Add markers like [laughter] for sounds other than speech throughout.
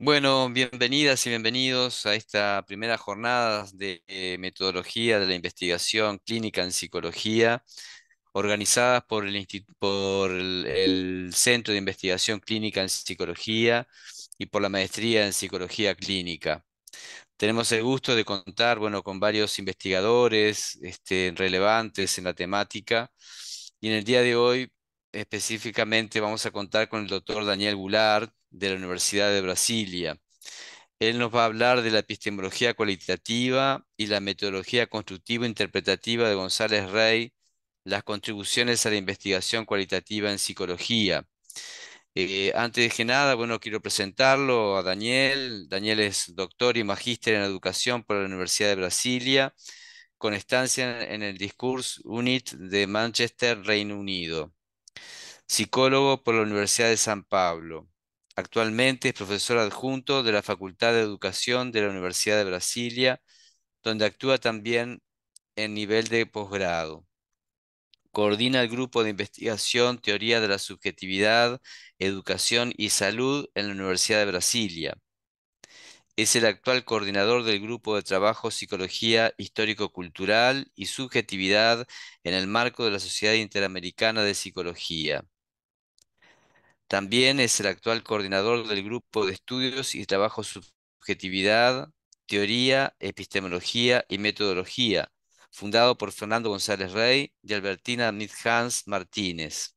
Bueno, bienvenidas y bienvenidos a esta primera jornada de eh, metodología de la investigación clínica en psicología, organizadas por, el, Centro de Investigación Clínica en Psicología y por la Maestría en Psicología Clínica. Tenemos el gusto de contar bueno, con varios investigadores este, relevantes en la temática y en el día de hoy específicamente vamos a contar con el doctor Daniel Goulart, de la Universidad de Brasilia. Él nos va a hablar de la epistemología cualitativa y la metodología constructiva interpretativa de González Rey, las contribuciones a la investigación cualitativa en psicología. antes eh, antes que nada, bueno, quiero presentarlo a Daniel. Daniel es doctor y magíster en educación por la Universidad de Brasilia, con estancia en el Discourse Unit de Manchester, Reino Unido. Psicólogo por la Universidad de San Pablo. Actualmente es profesor adjunto de la Facultad de Educación de la Universidad de Brasilia, donde actúa también en nivel de posgrado. Coordina el grupo de investigación Teoría de la Subjetividad, Educación y Salud en la Universidad de Brasilia. Es el actual coordinador del grupo de trabajo Psicología Histórico-Cultural y Subjetividad en el marco de la Sociedad Interamericana de Psicología. También es el actual coordinador del Grupo de Estudios y Trabajo Subjetividad, Teoría, Epistemología y Metodología, fundado por Fernando González Rey y Albertina Nidhans Martínez.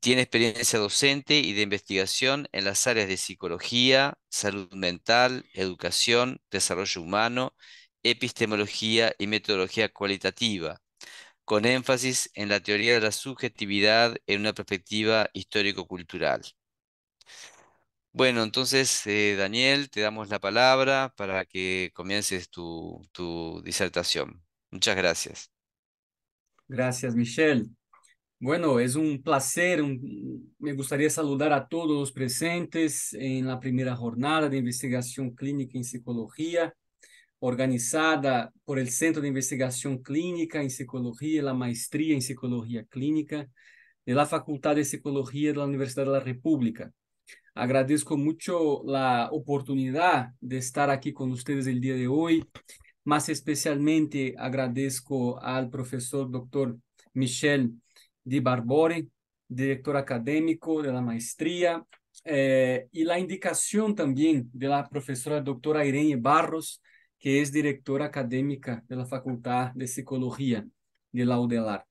Tiene experiencia docente y de investigación en las áreas de psicología, salud mental, educación, desarrollo humano, epistemología y metodología cualitativa, con énfasis en la teoría de la subjetividad en una perspectiva histórico-cultural. Bueno, entonces, eh, Daniel, te damos la palabra para que comiences tu, disertación. Muchas gracias. Gracias, Michelle. Bueno, es un placer, me gustaría saludar a todos los presentes en la primera jornada de investigación clínica en psicología organizada por el Centro de Investigación Clínica en Psicología, la Maestría en Psicología Clínica de la Facultad de Psicología de la Universidad de la República. Agradezco mucho la oportunidad de estar aquí con ustedes el día de hoy. Más especialmente agradezco al profesor doctor Michel Di Barbore, director académico de la maestría, eh, y la indicación también de la profesora doctora Irene Barros, que es directora académica de la Facultad de Psicología de la UDELAR.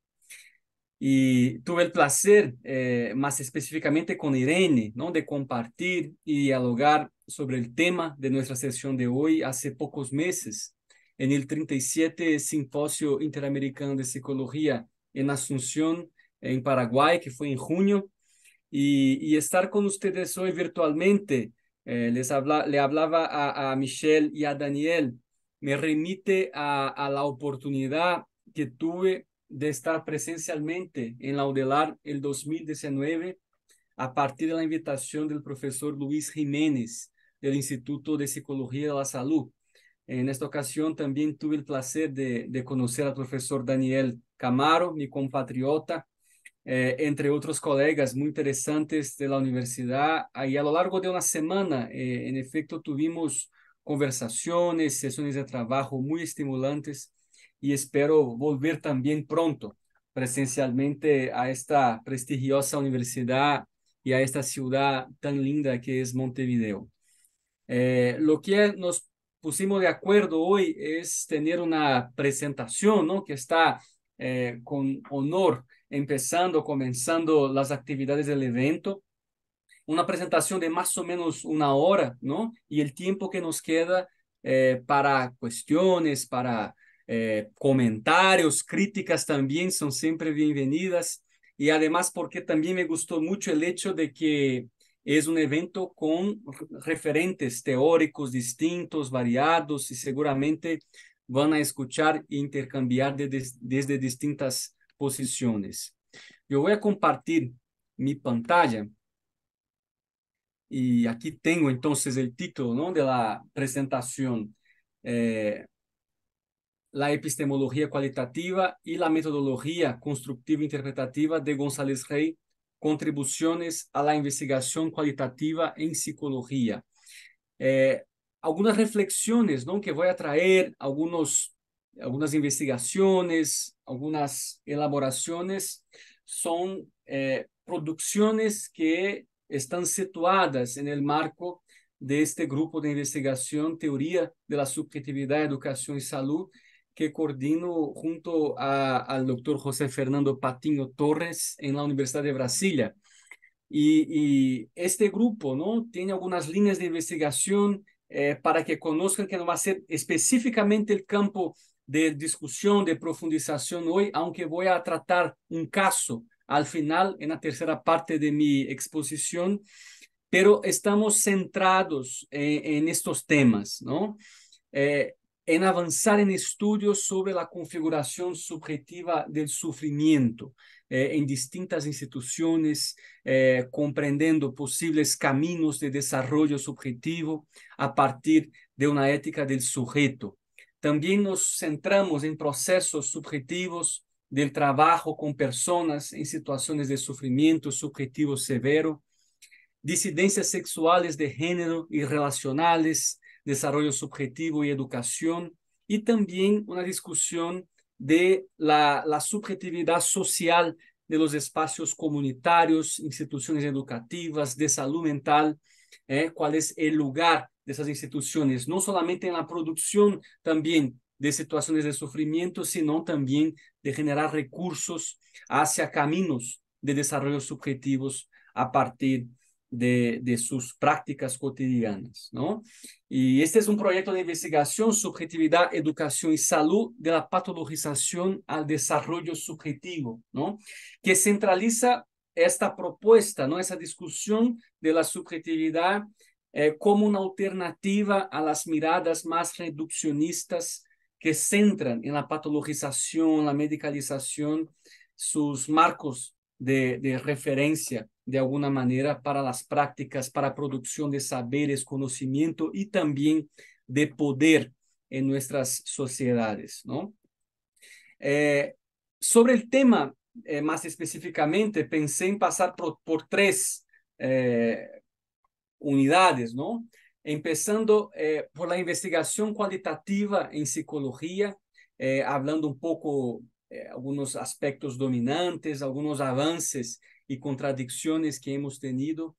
Y tuve el placer, eh, más específicamente con Irene, ¿no? de compartir y dialogar sobre el tema de nuestra sesión de hoy hace pocos meses, en el 37 Simposio Interamericano de Psicología en Asunción, en Paraguay, que fue en junio. y estar con ustedes hoy virtualmente eh, les le hablaba a, Michelle y a Daniel, me remite a, la oportunidad que tuve de estar presencialmente en la UDELAR el 2019 a partir de la invitación del profesor Luis Jiménez del Instituto de Psicología de la Salud. En esta ocasión también tuve el placer de conocer al profesor Daniel Camaro, mi compatriota, eh, entre otros colegas muy interesantes de la universidad. Y a lo largo de una semana, eh, en efecto, tuvimos conversaciones, sesiones de trabajo muy estimulantes y espero volver también pronto presencialmente a esta prestigiosa universidad y a esta ciudad tan linda que es Montevideo. Eh, lo que nos pusimos de acuerdo hoy es tener una presentación ¿no? que está con honor empezando, comenzando las actividades del evento. Una presentación de más o menos una hora, ¿no? Y el tiempo que nos queda eh, para cuestiones, para eh, comentarios, críticas también son siempre bienvenidas. Y además porque también me gustó mucho el hecho de que es un evento con referentes teóricos distintos, variados y seguramente van a escuchar e intercambiar desde distintas posiciones. Yo voy a compartir mi pantalla y aquí tengo entonces el título ¿no? de la presentación. Eh, la epistemología cualitativa y la metodología constructiva interpretativa de González Rey, contribuciones a la investigación cualitativa en psicología. Eh, algunas reflexiones ¿no? que voy a traer, algunos algunas investigaciones, algunas elaboraciones son eh, producciones que están situadas en el marco de este grupo de investigación Teoría de la Subjetividad, Educación y Salud, que coordino junto a, al doctor José Fernando Patiño Torres en la Universidad de Brasilia. Y, este grupo ¿no? tiene algunas líneas de investigación eh, para que conozcan que no va a ser específicamente el campo de discusión, de profundización hoy, aunque voy a tratar un caso al final, en la tercera parte de mi exposición, pero estamos centrados eh, en, estos temas, ¿no? Eh, en avanzar en estudios sobre la configuración subjetiva del sufrimiento eh, en distintas instituciones, comprendiendo posibles caminos de desarrollo subjetivo a partir de una ética del sujeto también nos centramos en procesos subjetivos del trabajo con personas en situaciones de sufrimiento subjetivo severo, disidencias sexuales de género y relacionales, desarrollo subjetivo y educación, y también una discusión de la, subjetividad social de los espacios comunitarios, instituciones educativas, de salud mental, eh, cuál es el lugar de esas instituciones, no solamente en la producción también de situaciones de sufrimiento, sino también de generar recursos hacia caminos de desarrollo subjetivos a partir de, de, sus prácticas cotidianas, ¿no? Y este es un proyecto de investigación, subjetividad, educación y salud de la patologización al desarrollo subjetivo, ¿no? Que centraliza esta propuesta, ¿no? Esa discusión de la subjetividad eh, como una alternativa a las miradas más reduccionistas que centran en la patologización, la medicalización, sus marcos de, referencia de alguna manera para las prácticas, para producción de saberes, conocimiento y también de poder en nuestras sociedades, ¿no? Eh, sobre el tema eh, más específicamente, pensé en pasar por, tres unidades, não? Empezando eh, por la investigação qualitativa em psicologia, falando eh, um pouco poco eh, aspectos dominantes, alguns avances e contradições que hemos tenido.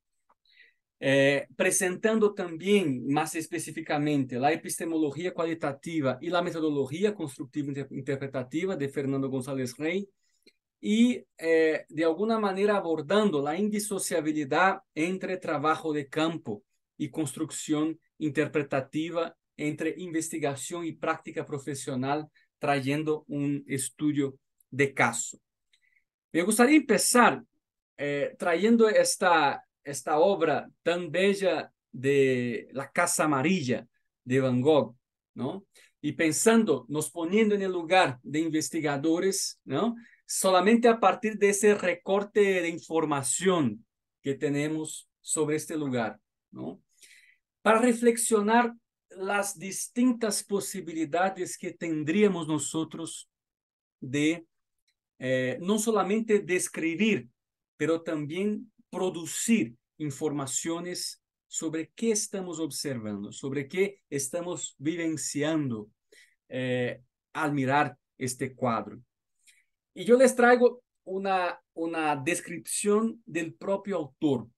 apresentando eh, também, mais específicamente la epistemologia qualitativa e la metodologia constructiva interpretativa de Fernando González Rey, Y, eh, de alguna manera, abordando la indisociabilidad entre trabajo de campo y construcción interpretativa, entre investigación y práctica profesional, trayendo un estudio de caso. Me gustaría empezar eh, trayendo esta, esta obra tan bella de La Casa Amarilla de Van Gogh, ¿no? Y pensando, nos poniendo en el lugar de investigadores, ¿no? solamente a partir de ese recorte de información que tenemos sobre este lugar, ¿no? Para reflexionar las distintas posibilidades que tendríamos nosotros de eh, no solamente describir, pero también producir informaciones sobre qué estamos observando, sobre qué estamos vivenciando eh, al mirar este cuadro. Y yo les traigo una, una descripción del propio autor,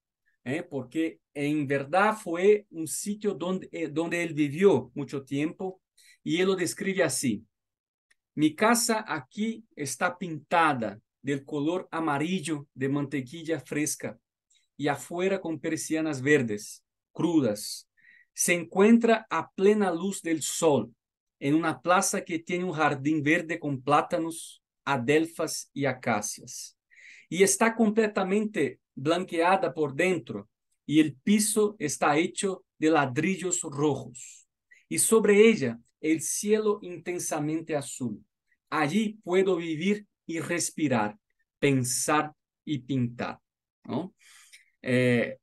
¿eh? porque en verdad fue un sitio donde, eh, donde él vivió mucho tiempo y él lo describe así. Mi casa aquí está pintada del color amarillo de mantequilla fresca y afuera con persianas verdes, crudas. Se encuentra a plena luz del sol en una plaza que tiene un jardín verde con plátanos adelfas y acacias. Y está completamente blanqueada por dentro y el piso está hecho de ladrillos rojos. Y sobre ella el cielo intensamente azul. Allí puedo vivir y respirar, pensar y pintar. Eh,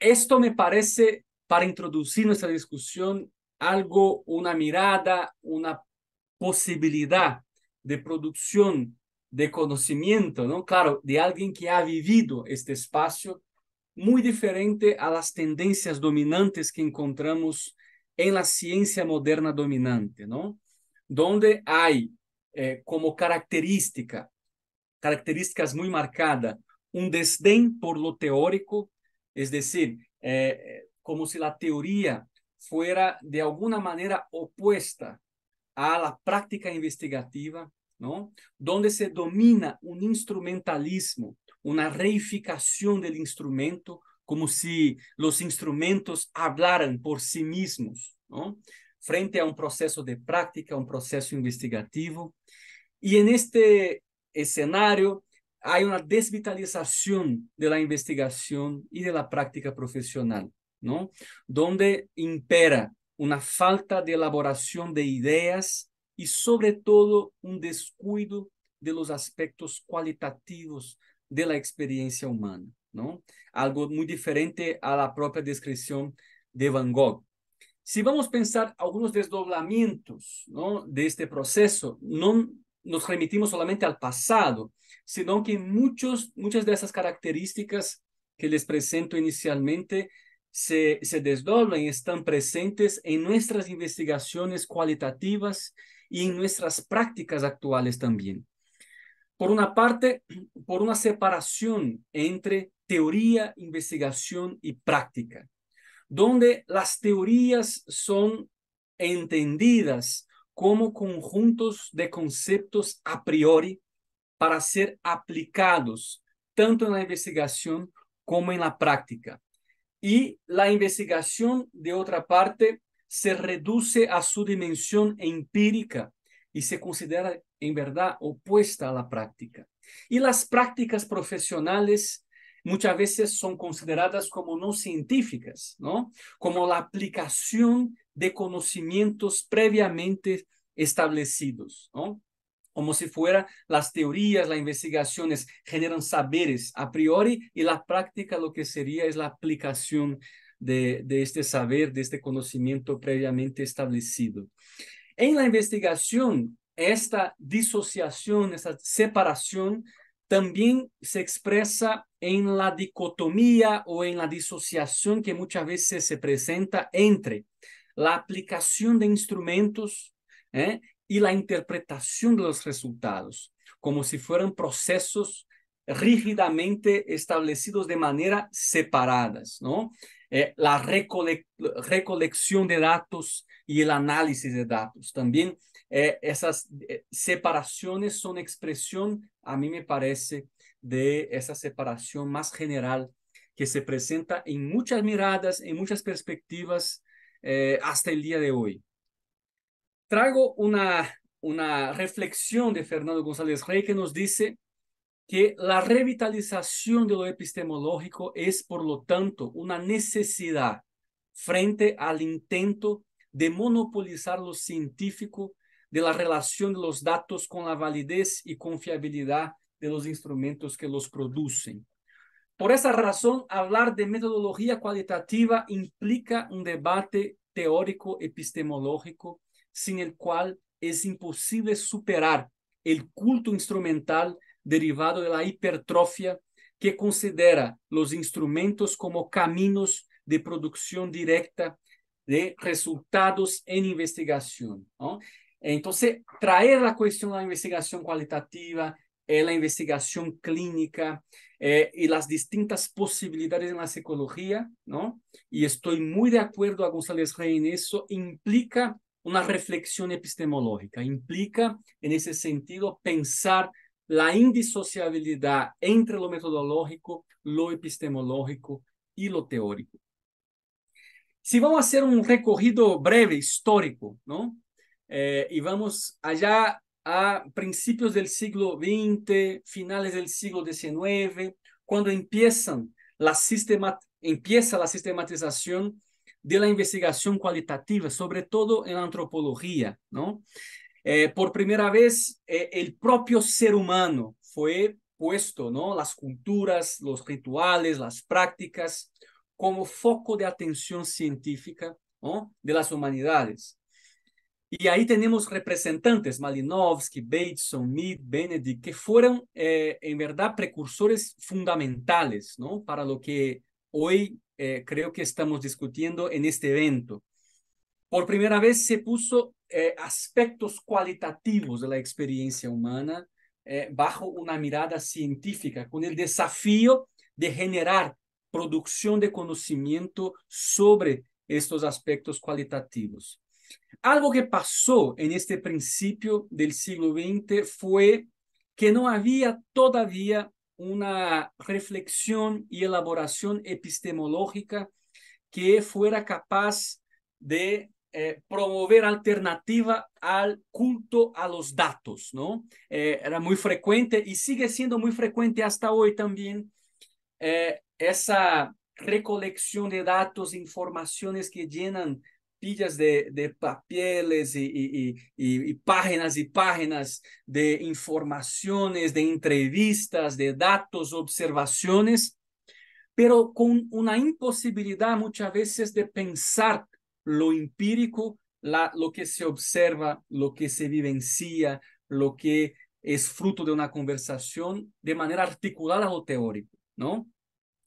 esto me parece, para introducir nuestra discusión, algo, una mirada, una posibilidad de produção de conhecimento, não? Claro, de alguém que ha vivido este espaço muito diferente a las tendências dominantes que encontramos em la ciencia moderna dominante, não? Donde há, eh, como característica, características muito marcadas, um desdém por lo teórico, es decir, eh, como si la teoria fuera de alguma maneira oposta a la práctica investigativa, Donde se domina un instrumentalismo, una reificación del instrumento, como si los instrumentos hablaran por sí mismos, Frente a un proceso de práctica, un proceso investigativo. Y en este escenario hay una desvitalización de la investigación y de la práctica profesional, ¿no? Donde impera una falta de elaboración de ideas y sobre todo un descuido de los aspectos cualitativos de la experiencia humana, ¿no? Algo muy diferente a la propia descripción de Van Gogh. Si vamos a pensar algunos desdoblamientos ¿no? de este proceso, no nos remitimos solamente al pasado, sino que muchos, muchas de esas características que les presento inicialmente se, se desdoblan y están presentes en nuestras investigaciones cualitativas y en nuestras prácticas actuales también. Por una parte, [clears throat] por una separación entre teoría, investigación y práctica, donde las teorías son entendidas como conjuntos de conceptos a priori para ser aplicados tanto en la investigación como en la práctica. Y la investigación, de otra parte, se reduce a su dimensión empírica y se considera en verdad opuesta a la práctica. Y las prácticas profesionales muchas veces son consideradas como no científicas, ¿no? Como la aplicación de conocimientos previamente establecidos, ¿no? Como si fuera las teorías, las investigaciones generan saberes a priori y la práctica lo que sería es la aplicación de, este saber, de este conocimiento previamente establecido. En la investigación, esta disociación, esta separación, también se expresa en la dicotomía o en la disociación que muchas veces se presenta entre la aplicación de instrumentos ¿eh? y la interpretación de los resultados, como si fueran procesos rígidamente establecidos de manera separadas, ¿no? Eh, la recolección de datos y el análisis de datos. También eh, esas eh, separaciones son expresión, a mí me parece, de esa separación más general que se presenta en muchas miradas, en muchas perspectivas hasta el día de hoy. Traigo una, una reflexión de Fernando González Rey que nos dice, que la revitalización de lo epistemológico es, por lo tanto, una necesidad frente al intento de monopolizar lo científico de la relación de los datos con la validez y confiabilidad de los instrumentos que los producen. Por esa razón, hablar de metodología cualitativa implica un debate teórico epistemológico sin el cual es imposible superar el culto instrumental derivado de la hipertrofia que considera los instrumentos como caminos de producción directa de resultados en investigación. Entonces, traer la cuestión de la investigación cualitativa, eh, la investigación clínica eh, y las distintas posibilidades en la psicología, Y estoy muy de acuerdo a González Rey en eso, implica una reflexión epistemológica, implica en ese sentido pensar la indisociabilidad entre lo metodológico, lo epistemológico y lo teórico. Si vamos a hacer un recorrido breve histórico, ¿no? Eh, y vamos allá a principios del siglo XX, finales del siglo XIX, cuando empiezan la empieza la sistematización de la investigación cualitativa, sobre todo en la antropología, ¿no? Eh, por primera vez, eh, el propio ser humano fue puesto, ¿no? Las culturas, los rituales, las prácticas, como foco de atención científica ¿no? de las humanidades. Y ahí tenemos representantes, Malinowski, Bateson, Mead, Benedict, que fueron eh, en verdad precursores fundamentales ¿no? para lo que hoy creo que estamos discutiendo en este evento. Por primera vez se puso eh, aspectos cualitativos de la experiencia humana eh, bajo una mirada científica, con el desafío de generar producción de conocimiento sobre estos aspectos cualitativos. Algo que pasó en este principio del siglo XX fue que no había todavía una reflexión y elaboración epistemológica que fuera capaz de eh, promover alternativa al culto a los datos, ¿no? Eh, era muy frecuente y sigue siendo muy frecuente hasta hoy también eh, esa recolección de datos, informaciones que llenan pillas de, papeles y, y, páginas y páginas de informaciones, de entrevistas, de datos, observaciones, pero con una imposibilidad muchas veces de pensar lo empírico, lo que se observa, lo que se vivencia, lo que es fruto de una conversación de manera articulada a lo teórico, ¿no?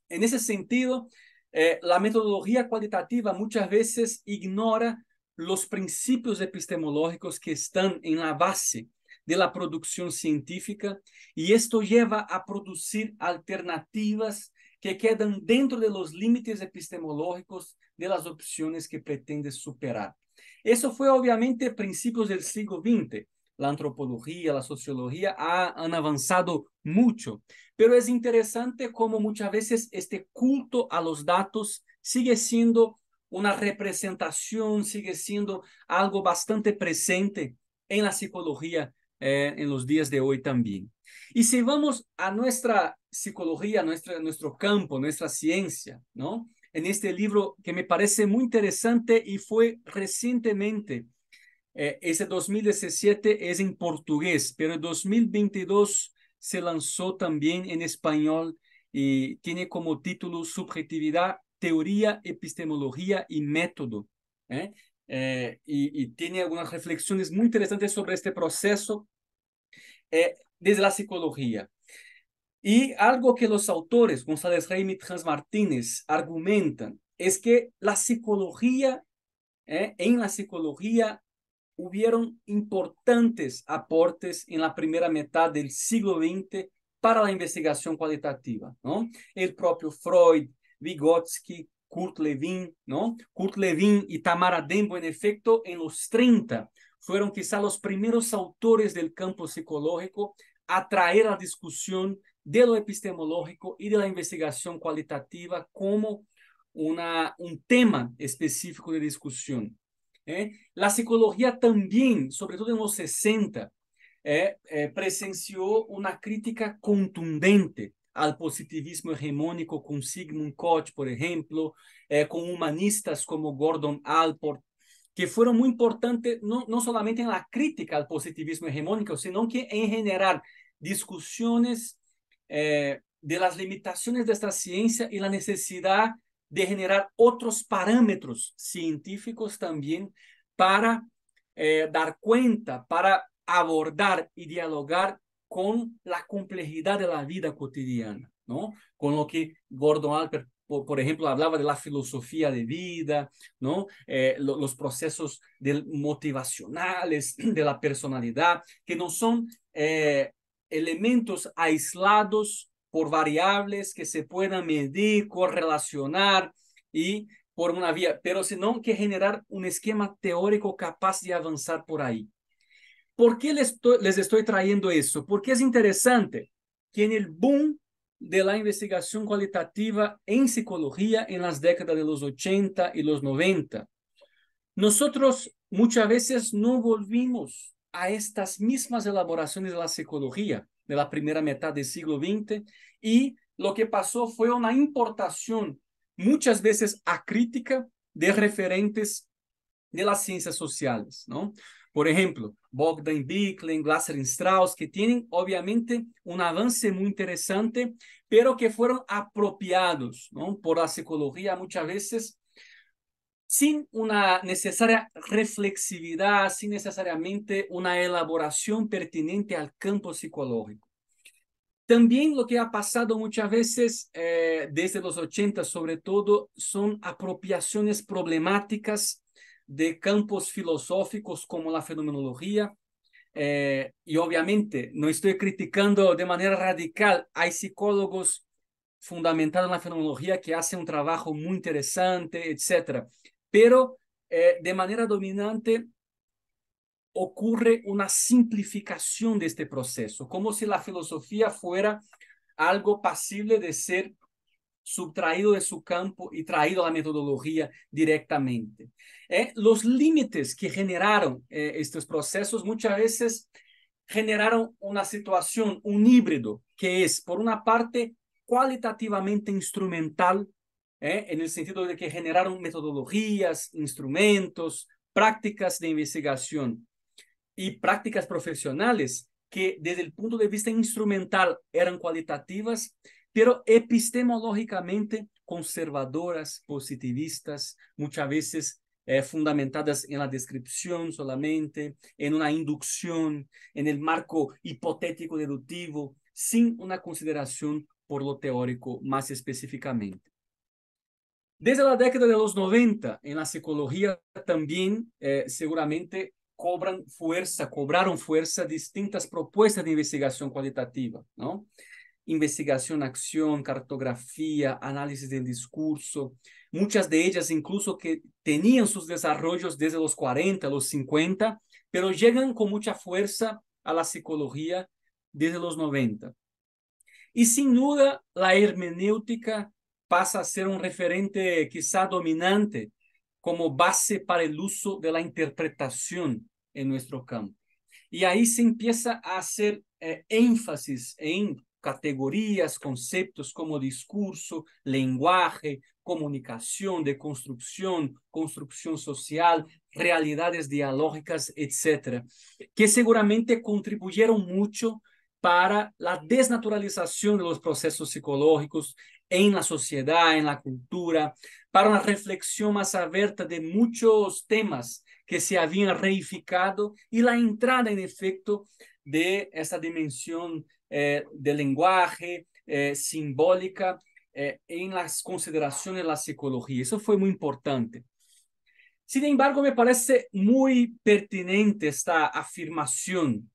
En ese sentido, eh, la metodología cualitativa muchas veces ignora los principios epistemológicos que están en la base de la producción científica y esto lleva a producir alternativas que quedan dentro de los límites epistemológicos de las opciones que pretende superar. Eso fue obviamente principios del siglo XX. La antropología, la sociología han avanzado mucho, pero es interesante cómo muchas veces este culto a los datos sigue siendo una representación, sigue siendo algo bastante presente en la psicología eh, en los días de hoy también. Y si vamos a nuestra psicología, nuestra, nuestro campo, nuestra ciencia, ¿no? En este libro que me parece muy interesante y fue recientemente, eh, ese 2017 es en portugués, pero en 2022 se lanzó también en español y tiene como título Subjetividad, Teoría, Epistemología y Método. ¿eh? Eh, y, y, tiene algunas reflexiones muy interesantes sobre este proceso eh, desde la psicología. Y algo que los autores González Reim y Trans Martínez argumentan es que la psicología, eh, en la psicología hubieron importantes aportes en la primera mitad del siglo XX para la investigación cualitativa, ¿no? El propio Freud, Vygotsky, Kurt Levin, ¿no? Kurt Levin y Tamara Dembo, en efecto, en los 30 fueron quizá los primeros autores del campo psicológico a traer a discusión de lo epistemológico y de la investigación cualitativa como una, un tema específico de discusión. ¿eh? La psicología también, sobre todo en los 60, ¿eh? Eh, presenció una crítica contundente al positivismo hegemónico con Sigmund Koch, por ejemplo, con humanistas como Gordon Alport, que fueron muy importantes no, no solamente en la crítica al positivismo hegemónico, sino que en generar discusiones eh, de las limitaciones de esta ciencia y la necesidad de generar otros parámetros científicos también para eh, dar cuenta, para abordar y dialogar con la complejidad de la vida cotidiana, ¿no? Con lo que Gordon Alper por, ejemplo, hablaba de la filosofía de vida, ¿no? Eh, los procesos del, motivacionales, [clears throat] de la personalidad, que no son eh, elementos aislados por variables que se puedan medir, correlacionar y por una vía, pero sino que generar un esquema teórico capaz de avanzar por ahí. ¿Por qué les estoy, les estoy trayendo eso? Porque es interesante que en el boom de la investigación cualitativa en psicología en las décadas de los 80 y los 90. Nosotros muchas veces no volvimos a estas mismas elaboraciones de la psicología de la primera mitad del siglo XX y lo que pasó fue una importación muchas veces acrítica de referentes de las ciencias sociales, ¿no? Por ejemplo, Bogdan Bicklin, Glasser Strauss, que tienen obviamente un avance muy interesante, pero que fueron apropiados ¿no? por la psicología muchas veces sin una necesaria reflexividad, sin necesariamente una elaboración pertinente al campo psicológico. También lo que ha pasado muchas veces eh, desde los 80 sobre todo son apropiaciones problemáticas de campos filosóficos como la fenomenología. Eh, y obviamente no estoy criticando de manera radical, hay psicólogos fundamentados en la fenomenología que hacen un trabajo muy interesante, etc. Pero eh, de manera dominante ocurre una simplificación de este proceso, como si la filosofía fuera algo pasible de ser subtraído de su campo y traído a la metodología directamente. Eh, los límites que generaron eh, estos procesos muchas veces generaron una situación, un híbrido, que es, por una parte, cualitativamente instrumental, eh, en el sentido de que generaron metodologías, instrumentos, prácticas de investigación y prácticas profesionales que desde el punto de vista instrumental eran cualitativas pero epistemológicamente conservadoras, positivistas, muchas veces eh, fundamentadas en la descripción solamente, en una inducción, en el marco hipotético deductivo, sin una consideración por lo teórico más específicamente. Desde la década de los 90, en la psicología también eh, seguramente cobran fuerza, cobraron fuerza distintas propuestas de investigación cualitativa, ¿no? investigación, acción, cartografía, análisis del discurso, muchas de ellas incluso que tenían sus desarrollos desde los 40, los 50, pero llegan con mucha fuerza a la psicología desde los 90. Y sin duda, la hermenéutica pasa a ser un referente quizá dominante como base para el uso de la interpretación en nuestro campo. Y ahí se empieza a hacer eh, énfasis en categorías, conceptos como discurso, lenguaje, comunicación, deconstrucción, construcción social, realidades dialógicas, etcétera, que seguramente contribuyeron mucho para la desnaturalización de los procesos psicológicos en la sociedad, en la cultura, para una reflexión más abierta de muchos temas que se habían reificado y la entrada en efecto de esta dimensión eh, de lenguaje, eh, simbólica, eh, en las consideraciones de la psicología. Eso fue muy importante. Sin embargo, me parece muy pertinente esta afirmación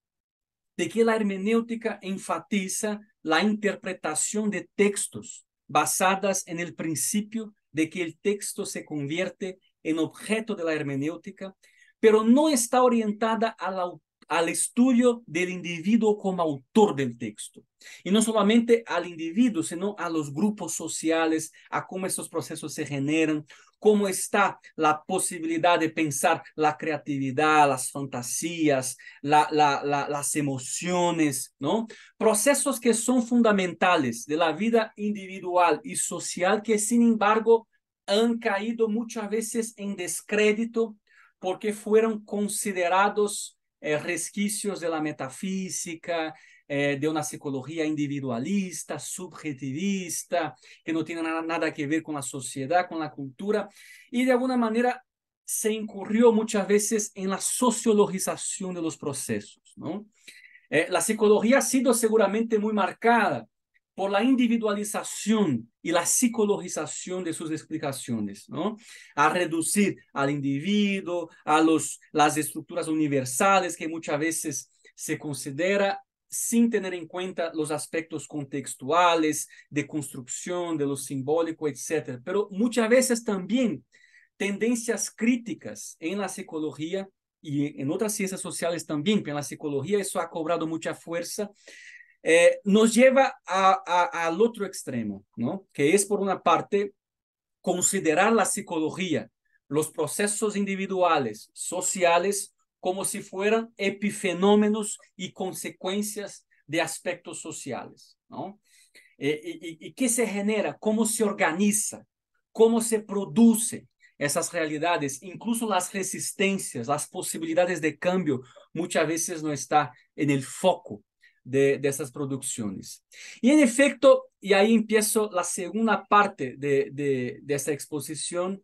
de que la hermenéutica enfatiza la interpretación de textos basadas en el principio de que el texto se convierte en objeto de la hermenéutica, pero no está orientada al autor al estudio del individuo como autor del texto. Y no solamente al individuo, sino a los grupos sociales, a cómo esos procesos se generan, cómo está la posibilidad de pensar la creatividad, las fantasías, la, las emociones, ¿no? Procesos que son fundamentales de la vida individual y social que, sin embargo, han caído muchas veces en descrédito porque fueron considerados eh, resquicios de la metafísica, eh, de una psicología individualista, subjetivista, que no tiene nada, que ver con la sociedad, con la cultura, y de alguna manera se incurrió muchas veces en la sociologización de los procesos. ¿no? Eh, la psicología ha sido seguramente muy marcada por la individualización y la psicologización de sus explicaciones, ¿no? A reducir al individuo, a los, las estructuras universales que muchas veces se considera sin tener en cuenta los aspectos contextuales de construcción, de lo simbólico, etc. Pero muchas veces también tendencias críticas en la psicología y en otras ciencias sociales también, que en la psicología eso ha cobrado mucha fuerza, eh, nos lleva al otro extremo, ¿no? Que es, por una parte, considerar la psicología, los procesos individuales, sociales, como si fueran epifenómenos y consecuencias de aspectos sociales, ¿no? Eh, y, y, qué se genera? ¿Cómo se organiza? ¿Cómo se produce? Esas realidades, incluso las resistencias, las posibilidades de cambio, muchas veces no está en el foco de, estas producciones. Y en efecto, y ahí empiezo la segunda parte de, esta exposición,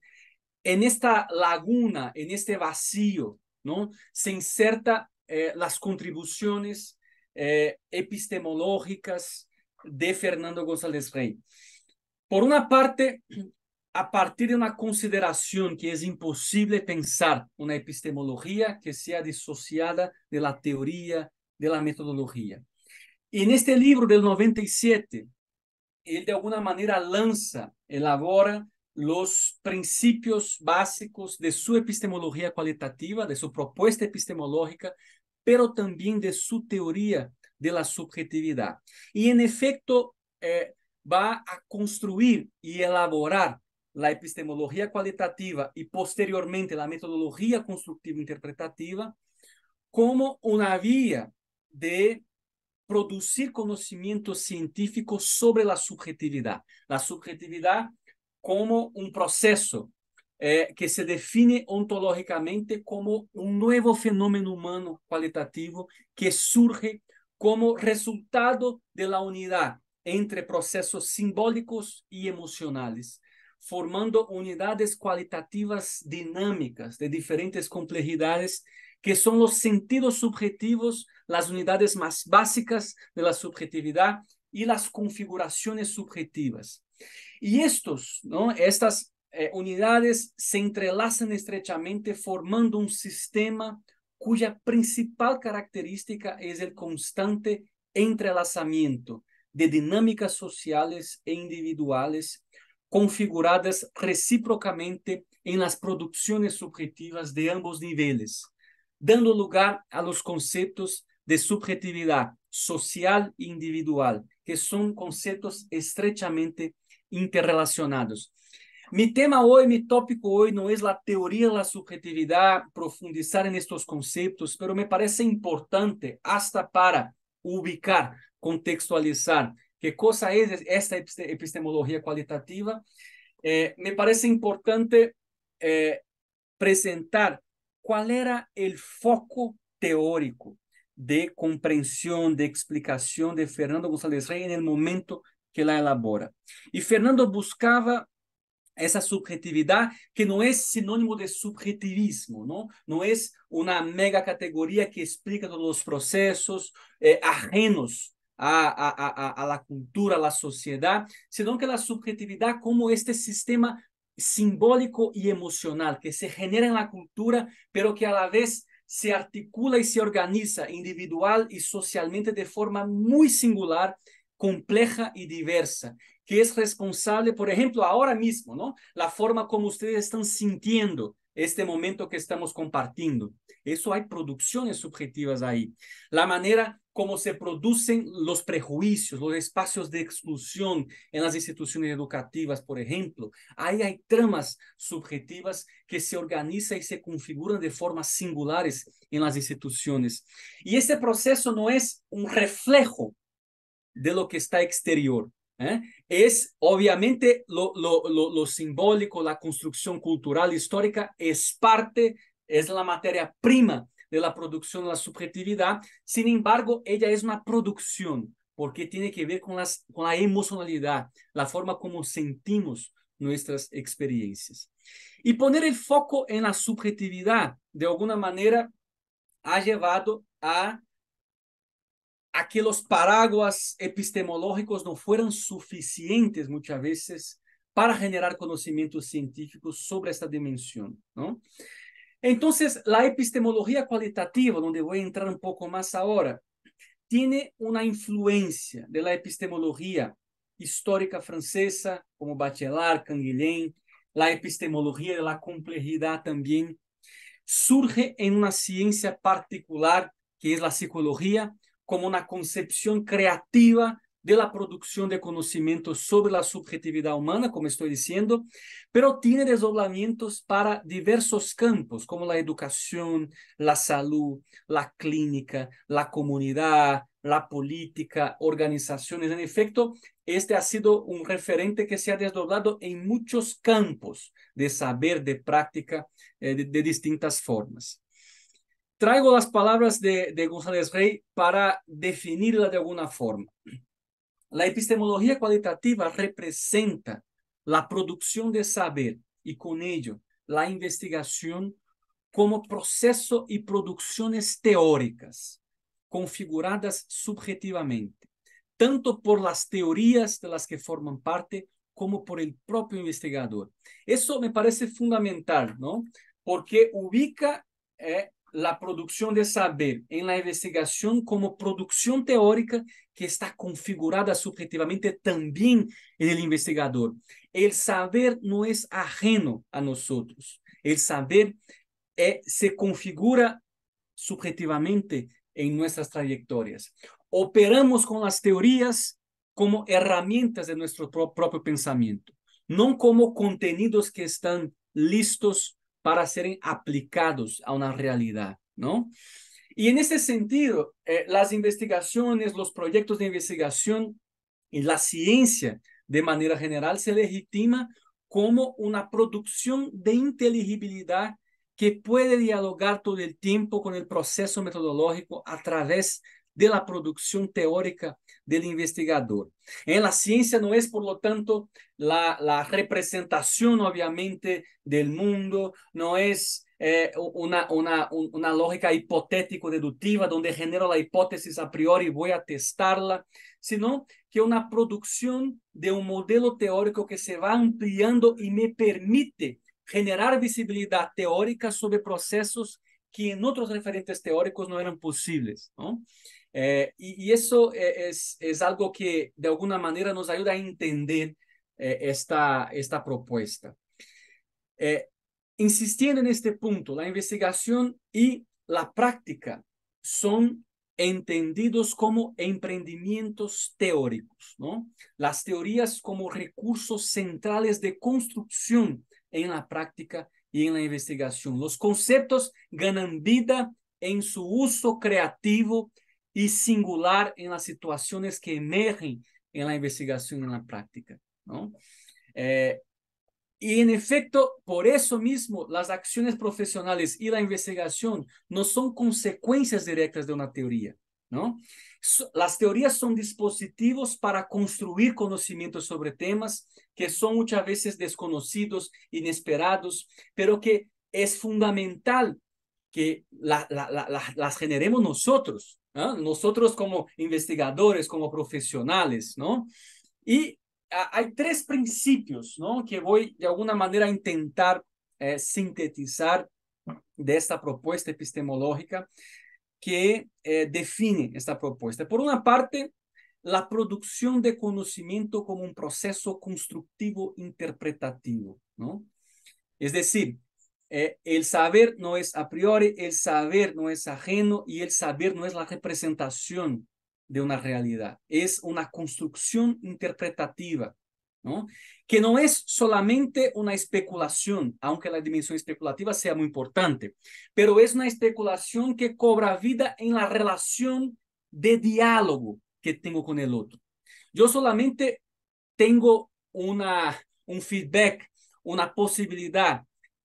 en esta laguna, en este vacío, ¿no? Se inserta eh, las contribuciones eh, epistemológicas de Fernando González Rey. Por una parte, [clears throat] a partir de una consideración que es imposible pensar una epistemología que sea disociada de la teoría, de la metodología. E neste livro del 97, ele de alguma maneira lança, elabora os princípios básicos de sua epistemologia qualitativa, de sua proposta epistemológica, pero também de sua teoria de la subjetividade. E, em efecto, eh, a construir e elaborar a epistemologia qualitativa e posteriormente a metodologia constructiva interpretativa como uma via de producir conhecimento científico sobre a subjetividade, a subjetividade como um processo eh, que se define ontológicamente como um novo fenômeno humano qualitativo que surge como resultado de unidade entre processos simbólicos e emocionales, formando unidades qualitativas dinâmicas de diferentes complejidades que son los sentidos subjetivos, las unidades más básicas de la subjetividad y las configuraciones subjetivas. Y estos, ¿no? estas eh, unidades se entrelazan estrechamente formando un sistema cuya principal característica es el constante entrelazamiento de dinámicas sociales e individuales configuradas recíprocamente en las producciones subjetivas de ambos niveles, dando lugar a los conceitos de subjetividade social e individual, que são conceitos estrechamente interrelacionados. Mi tema hoje, meu tópico hoje não é a teoria da subjetividade, profundizar estes conceitos, mas me parece importante hasta para ubicar, contextualizar que coisa é esta epistemologia qualitativa. Eh, me parece importante eh, apresentar qual era o foco teórico de compreensão, de explicação de Fernando González Rey no momento que la elabora? E Fernando buscava essa subjetividade que não é sinônimo de subjetivismo, não? Não é uma mega categoria que explica todos os processos eh, ajenos à, à, à, à, à cultura, à sociedade, senão que a subjetividade como este sistema simbólico y emocional que se genera en la cultura, pero que a la vez se articula y se organiza individual y socialmente de forma muy singular, compleja y diversa, que es responsable, por ejemplo, ahora mismo, ¿no? La forma como ustedes están sintiendo este momento que estamos compartiendo. Eso hay producciones subjetivas ahí. La manera cómo se producen los prejuicios, los espacios de exclusión en las instituciones educativas, por ejemplo. Ahí hay tramas subjetivas que se organizan y se configuran de formas singulares en las instituciones. Y este proceso no es un reflejo de lo que está exterior. ¿eh? Es obviamente lo simbólico, la construcción cultural histórica es parte, es la materia prima de la producción de la subjetividad. Sin embargo, ella es una producción porque tiene que ver con, las, con la emocionalidad, la forma como sentimos nuestras experiencias. Y poner el foco en la subjetividad, de alguna manera, ha llevado a, a que los paraguas epistemológicos no fueran suficientes muchas veces para generar conocimientos científicos sobre esta dimensión. ¿no? Entonces, la epistemología cualitativa, donde voy a entrar un poco más ahora, tiene una influencia de la epistemología histórica francesa, como Bachelard, Canguilhem, la epistemología de la complejidad también, surge en una ciencia particular que es la psicología, como una concepción creativa de la producción de conocimiento sobre la subjetividad humana, como estoy diciendo, pero tiene desdoblamientos para diversos campos, como la educación, la salud, la clínica, la comunidad, la política, organizaciones. En efecto, este ha sido un referente que se ha desdoblado en muchos campos de saber, de práctica, eh, de, distintas formas traigo las palabras de González Rey para definirla de alguna forma. La epistemología cualitativa representa la producción de saber y con ello la investigación como proceso y producciones teóricas configuradas subjetivamente, tanto por las teorías de las que forman parte como por el propio investigador. Eso me parece fundamental, ¿no? Porque ubica eh, la producción de saber en la investigación como producción teórica que está configurada subjetivamente también en el investigador. El saber no es ajeno a nosotros. El saber eh, se configura subjetivamente en nuestras trayectorias. Operamos con las teorías como herramientas de nuestro propio pensamiento, no como contenidos que están listos para ser aplicados a una realidad. ¿no? Y en ese sentido, eh, las investigaciones, los proyectos de investigación y la ciencia de manera general se legitima como una producción de inteligibilidad que puede dialogar todo el tiempo con el proceso metodológico a través de la producción teórica del investigador. En la ciencia no es, por lo tanto, la, la representación, obviamente, del mundo, no es eh, una, una, una lógica hipotético-deductiva donde genero la hipótesis a priori y voy a testarla, sino que una producción de un modelo teórico que se va ampliando y me permite generar visibilidad teórica sobre procesos que en otros referentes teóricos no eran posibles. ¿no? Eh, y, eso eh, es, algo que de alguna manera nos ayuda a entender eh, esta, esta propuesta. insistiendo en este punto, la investigación y la práctica son entendidos como emprendimientos teóricos, ¿no? Las teorías como recursos centrales de construcción en la práctica y en la investigación. Los conceptos ganan vida en su uso creativo y singular en las situaciones que emergen en la investigación y en la práctica. ¿no? Eh, y en efecto, por eso mismo, las acciones profesionales y la investigación no son consecuencias directas de una teoría. ¿no? Las teorías son dispositivos para construir conocimientos sobre temas que son muchas veces desconocidos, inesperados, pero que es fundamental que las generemos nosotros, nosotros como investigadores, como profesionales, ¿no? Y hay tres principios, ¿no? Que voy de alguna manera a intentar eh, sintetizar de esta propuesta epistemológica que eh, define esta propuesta. Por una parte, la producción de conocimiento como un proceso constructivo interpretativo, ¿no? Es decir, eh, el saber no es a priori, el saber no es ajeno y el saber no es la representación de una realidad, es una construcción interpretativa, ¿no? que no es solamente una especulación, aunque la dimensión especulativa sea muy importante, pero es una especulación que cobra vida en la relación de diálogo que tengo con el otro. Yo solamente tengo una, un feedback, una posibilidad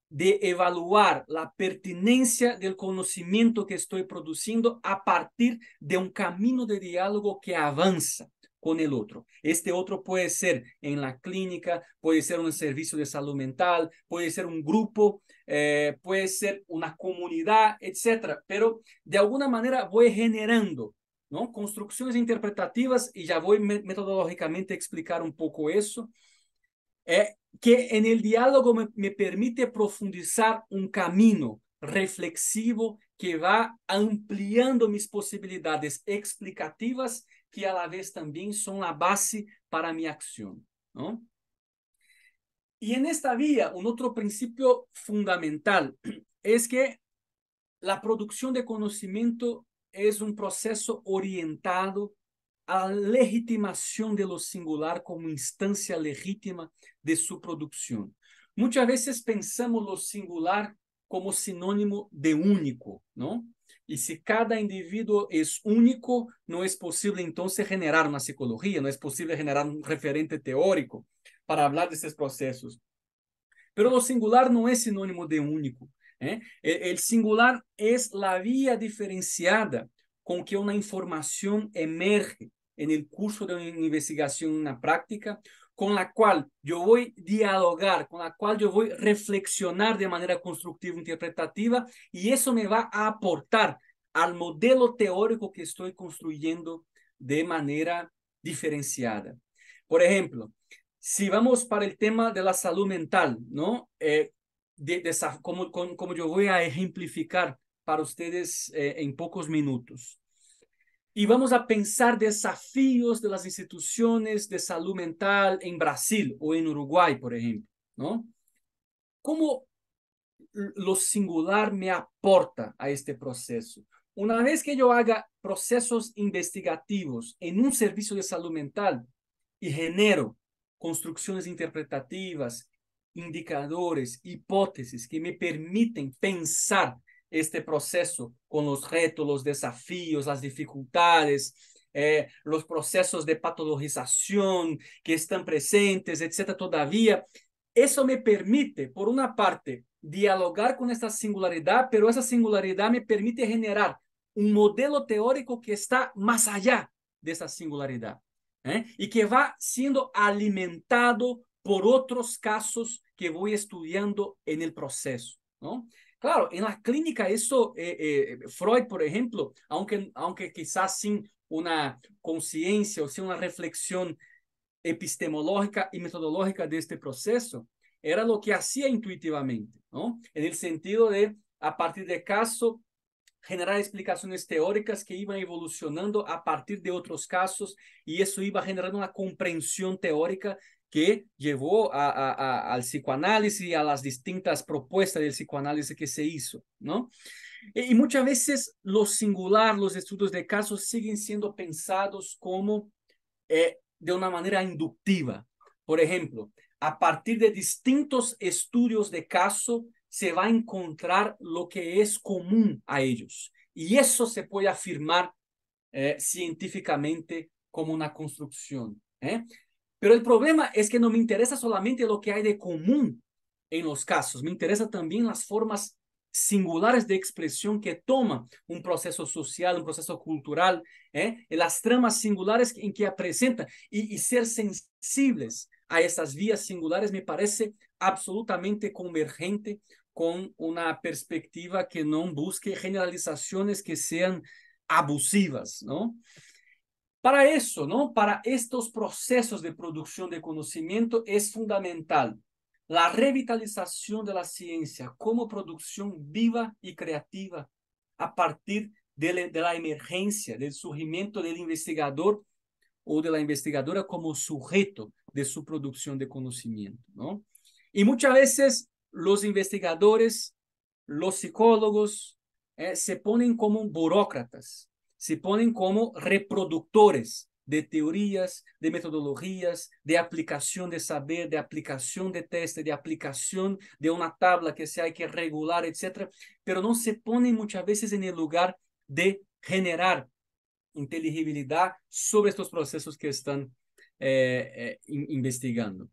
de evaluar la pertinencia del conocimiento que estoy produciendo a partir de un camino de diálogo que avanza con el otro. Este otro puede ser en la clínica, puede ser un servicio de salud mental, puede ser un grupo, eh, puede ser una comunidad, etc. Pero de alguna manera voy generando ¿no? construcciones interpretativas y ya voy metodológicamente a explicar un poco eso. Eh, que en el diálogo me, permite profundizar un camino reflexivo que va ampliando mis posibilidades explicativas que a la vez también son la base para mi acción. ¿no? Y en esta vía, un otro principio fundamental es que la producción de conocimiento es un proceso orientado a legitimação do singular como instância legítima de sua produção. Muitas vezes pensamos o singular como sinônimo de único, não? E se cada indivíduo é único, não é possível então generar uma psicologia, não é possível generar um referente teórico para falar desses processos. Pero o singular não é sinônimo de único. O ¿eh? El singular é a via diferenciada com que uma informação emerge en el curso de una investigación, una práctica, con la cual yo voy a dialogar, con la cual yo voy a reflexionar de manera constructiva, interpretativa, y eso me va a aportar al modelo teórico que estoy construyendo de manera diferenciada. Por ejemplo, si vamos para el tema de la salud mental, ¿no? Eh, como, yo voy a ejemplificar para ustedes eh, en pocos minutos. Y vamos a pensar desafíos de las instituciones de salud mental en Brasil o en Uruguay, por ejemplo, ¿no? ¿Cómo lo singular me aporta a este proceso? Una vez que yo haga procesos investigativos en un servicio de salud mental y genero construcciones interpretativas, indicadores, hipótesis que me permiten pensar este proceso con los retos, los desafíos, las dificultades, eh, los procesos de patologización que están presentes, etcétera, todavía. Eso me permite, por una parte, dialogar con esta singularidad, pero esa singularidad me permite generar un modelo teórico que está más allá de esa singularidad ¿eh? y que va siendo alimentado por otros casos que voy estudiando en el proceso. ¿no? Claro, en la clínica eso, eh, eh, eh, Freud, por ejemplo, aunque, aunque quizás sin una conciencia o sin una reflexión epistemológica y metodológica de este proceso, era lo que hacía intuitivamente, ¿no? En el sentido de, a partir de caso, generar explicaciones teóricas que iban evolucionando a partir de otros casos y eso iba generando una comprensión teórica que llevó al psicoanálisis, y a las distintas propuestas del psicoanálisis que se hizo, ¿no? E, y, muchas veces lo singular, los estudios de casos siguen siendo pensados como eh, de una manera inductiva. Por ejemplo, a partir de distintos estudios de caso se va a encontrar lo que es común a ellos. Y eso se puede afirmar eh, científicamente como una construcción. ¿eh? Pero el problema es que no me interesa solamente lo que hay de común en los casos, me interesa también las formas singulares de expresión que toma un proceso social, un proceso cultural, ¿eh? las tramas singulares en que apresenta, y, y, ser sensibles a estas vías singulares me parece absolutamente convergente con una perspectiva que no busque generalizaciones que sean abusivas, ¿no? Para eso, ¿no? Para estos procesos de producción de conocimiento es fundamental la revitalización de la ciencia como producción viva y creativa a partir de la, emergencia, del surgimiento del investigador o de la investigadora como sujeto de su producción de conocimiento, ¿no? Y muchas veces los investigadores, los psicólogos, eh, se ponen como burócratas, se ponen como reproductores de teorías, de metodologías, de aplicación de saber, de aplicación de test, de aplicación de una tabla que se hay que regular, etc. Pero no se ponen muchas veces en el lugar de generar inteligibilidad sobre estos procesos que están eh, eh, investigando.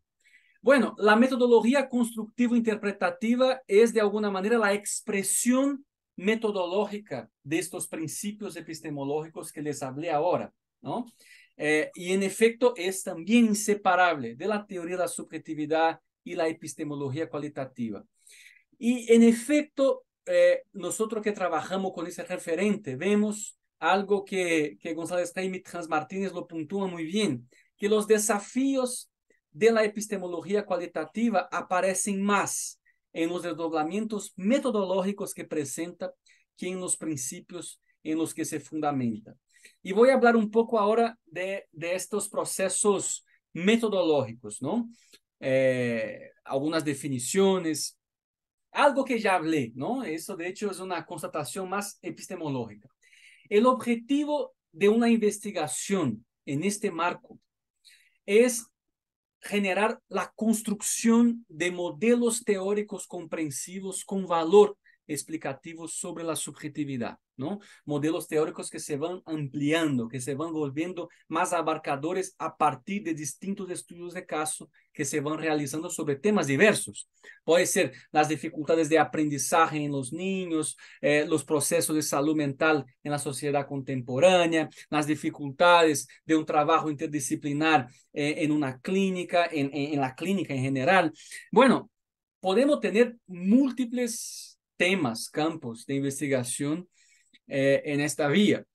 Bueno, la metodología constructivo-interpretativa es de alguna manera la expresión metodológica de estos principios epistemológicos que les hablé ahora, ¿no? Eh, y en efecto es también inseparable de la teoría de la subjetividad y la epistemología cualitativa. Y en efecto, eh, nosotros que trabajamos con ese referente, vemos algo que, que González y Trans Martínez lo puntúa muy bien, que los desafíos de la epistemología cualitativa aparecen más en los desdoblamientos metodológicos que presenta que en los principios en los que se fundamenta. Y voy a hablar un poco ahora de, estos procesos metodológicos, ¿no? Eh, algunas definiciones, algo que ya hablé, ¿no? Eso de hecho es una constatación más epistemológica. El objetivo de una investigación en este marco es generar la construcción de modelos teóricos comprensivos con valor explicativo sobre la subjetividad. Modelos teóricos que se van ampliando, que se van volviendo más abarcadores a partir de distintos estudios de caso que se van realizando sobre temas diversos. Puede ser las dificultades de aprendizaje en los niños, eh, los procesos de salud mental en la sociedad contemporánea, las dificultades de un trabajo interdisciplinar eh, en una clínica, en, en la clínica en general. Bueno, podemos tener múltiples temas, campos de investigación eh, en esta vía.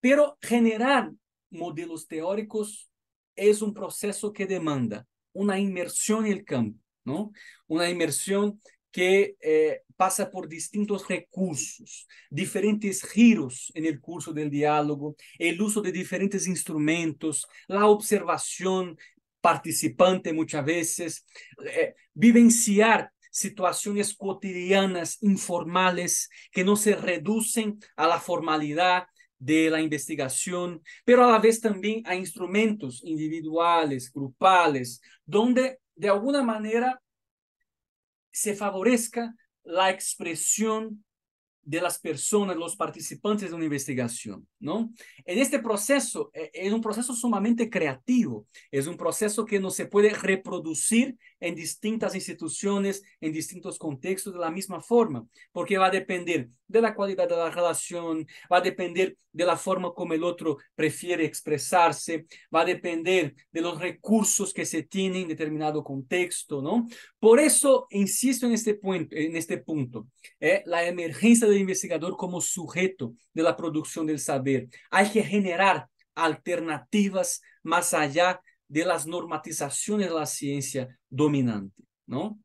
Pero generar modelos teóricos es un proceso que demanda una inmersión en el campo, ¿no? Una inmersión que eh, pasa por distintos recursos, diferentes giros en el curso del diálogo, el uso de diferentes instrumentos, la observación participante muchas veces, eh, vivenciar situaciones cotidianas, informales, que no se reducen a la formalidad de la investigación, pero a la vez también a instrumentos individuales, grupales, donde de alguna manera se favorezca la expresión de las personas, los participantes de una investigación, ¿no? En este proceso, e, e, es un proceso sumamente creativo, es un proceso que no se puede reproducir en distintas instituciones, en distintos contextos de la misma forma, porque va a depender de la cualidad de la relación, va a depender de la forma como el otro prefiere expresarse, va a depender de los recursos que se tienen en determinado contexto, ¿no? Por eso insisto en este punto, en este punto ¿eh? la emergencia del investigador como sujeto de la producción del saber. Hay que generar alternativas más allá de las normatizaciones de la ciencia dominante, ¿no?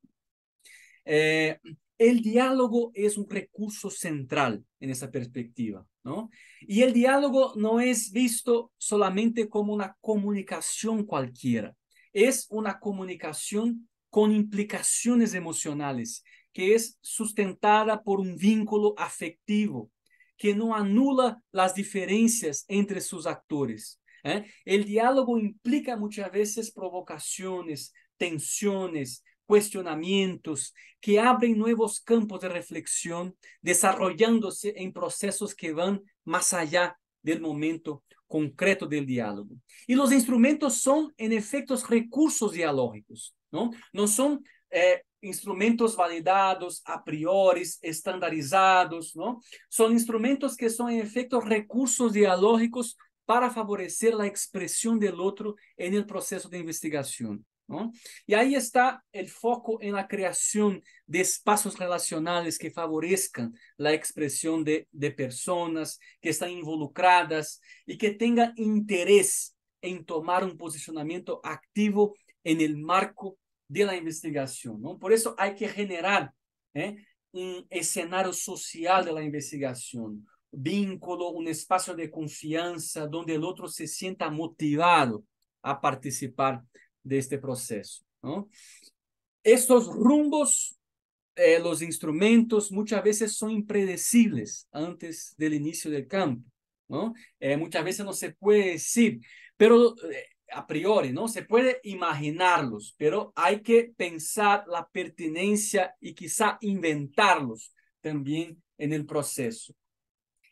Eh, el diálogo es un recurso central en esa perspectiva, ¿no? Y el diálogo no es visto solamente como una comunicación cualquiera, es una comunicación con implicaciones emocionales, que es sustentada por un vínculo afectivo, que no anula las diferencias entre sus actores, ¿eh? El diálogo implica muchas veces provocaciones, tensiones, cuestionamientos que abren nuevos campos de reflexión, desarrollándose en procesos que van más allá del momento concreto del diálogo. Y los instrumentos son, en efecto, recursos dialógicos, ¿no? No son eh, instrumentos validados a priori, estandarizados, ¿no? Son instrumentos que son, en efecto, recursos dialógicos para favorecer la expresión del otro en el proceso de investigación. ¿no? Y ahí está el foco en la creación de espacios relacionales que favorezcan la expresión de, personas que están involucradas y que tengan interés en tomar un posicionamiento activo en el marco de la investigación. ¿no? Por eso hay que generar ¿eh? un escenario social de la investigación, vínculo, un espacio de confianza donde el otro se sienta motivado a participar de este proceso. Estos rumbos, eh, los instrumentos muchas veces son impredecibles antes del inicio del campo. Eh, muchas veces no se puede decir, pero eh, a priori, ¿no? Se puede imaginarlos, pero hay que pensar la pertinencia y quizá inventarlos también en el proceso.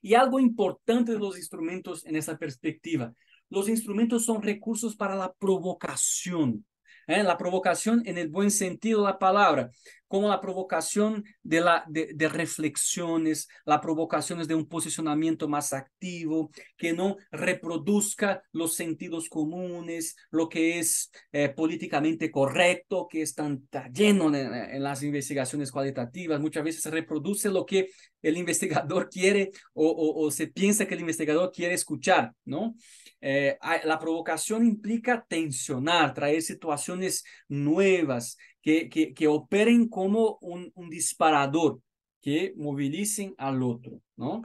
Y algo importante de los instrumentos en esa perspectiva, los instrumentos son recursos para la provocación. ¿eh? La provocación en el buen sentido de la palabra como la provocación de, la, de, reflexiones, la provocación es de un posicionamiento más activo, que no reproduzca los sentidos comunes, lo que es eh, políticamente correcto, que está lleno en, las investigaciones cualitativas. Muchas veces se reproduce lo que el investigador [laughs] quiere o, se piensa que el investigador quiere escuchar, ¿no? Eh, la provocación implica tensionar, traer situaciones nuevas, que, que, operen como un, un, disparador, que movilicen al otro, ¿no?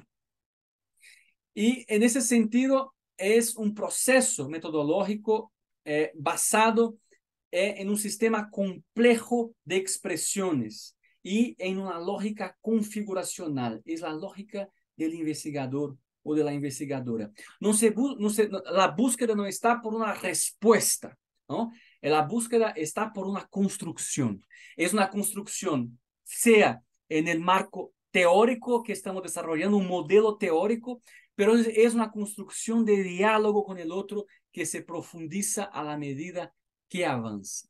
Y en ese sentido es un proceso metodológico eh, basado eh, en un sistema complejo de expresiones y en una lógica configuracional. Es la lógica del investigador o de la investigadora. No no la búsqueda no está por una respuesta, ¿no? La búsqueda está por una construcción. Es una construcción, sea en el marco teórico que estamos desarrollando, un modelo teórico, pero es una construcción de diálogo con el otro que se profundiza a la medida que avanza.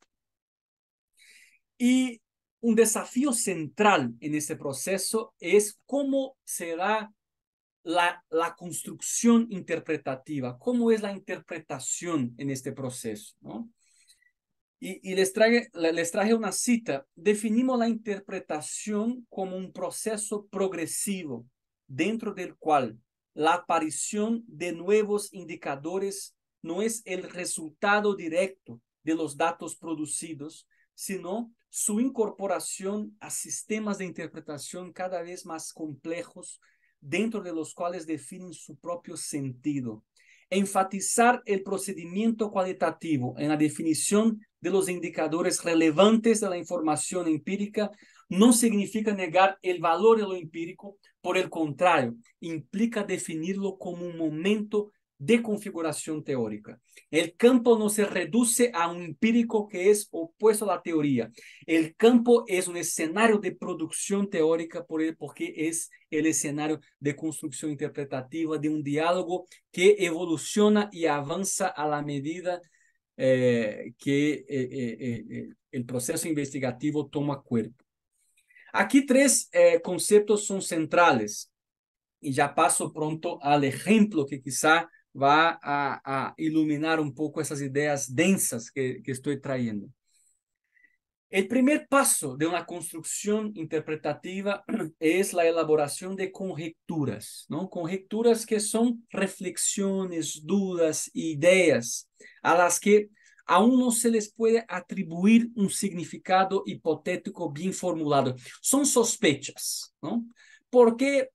Y un desafío central en este proceso es cómo será la, la construcción interpretativa, cómo es la interpretación en este proceso. ¿no? Y, les, traje, les traje una cita. Definimos la interpretación como un proceso progresivo dentro del cual la aparición de nuevos indicadores no es el resultado directo de los datos producidos, sino su incorporación a sistemas de interpretación cada vez más complejos dentro de los cuales definen su propio sentido enfatizar el procedimiento cualitativo en la definición de los indicadores relevantes de la información empírica no significa negar el valor de lo empírico, por el contrario, implica definirlo como un momento de configuración teórica. El campo no se reduce a un empírico que es opuesto a la teoría. El campo es un escenario de producción teórica por el, porque es el escenario de construcción interpretativa de un diálogo que evoluciona y avanza a la medida Eh, que o eh, eh, el investigativo toma cuerpo. Aqui três conceitos são centrales e já passo pronto ao exemplo que quizá vá a, a iluminar um pouco essas ideias densas que, que estoy El primer paso de una construcción interpretativa [clears throat] es la elaboración de conjeturas, ¿no? Conjeturas que son reflexiones, dudas, ideas a las que aún no se les puede atribuir un significado hipotético bien formulado. Son sospechas, ¿no? ¿Por qué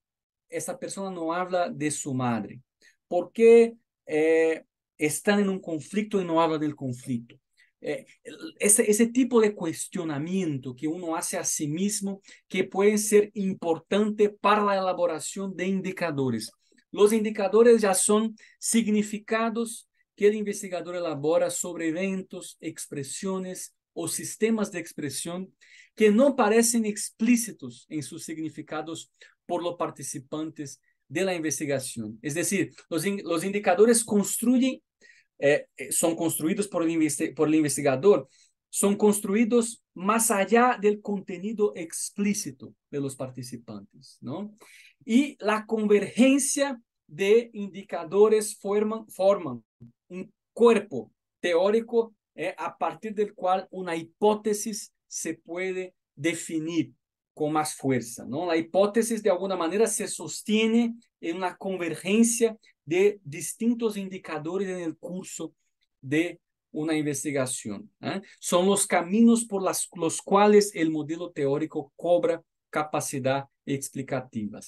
esta persona no habla de su madre? ¿Por qué eh, están en un conflicto y no habla del conflicto? Eh, ese, tipo de cuestionamiento que uno hace a sí mismo que puede ser importante para la elaboración de indicadores. Los indicadores ya son significados que el investigador elabora sobre eventos, expresiones o sistemas de expresión que no parecen explícitos en sus significados por los participantes de la investigación. Es decir, los, los indicadores construyen eh, eh, son construidos por el, por el investigador, son construidos más allá del contenido explícito de los participantes, ¿no? Y la convergencia de indicadores forman, forman un cuerpo teórico eh, a partir del cual una hipótesis se puede definir con más fuerza. La hipótesis de alguna manera se sostiene en una convergencia de distintos indicadores en el curso de una investigación. ¿eh? Son los caminos por los cuales el modelo teórico cobra capacidad explicativa.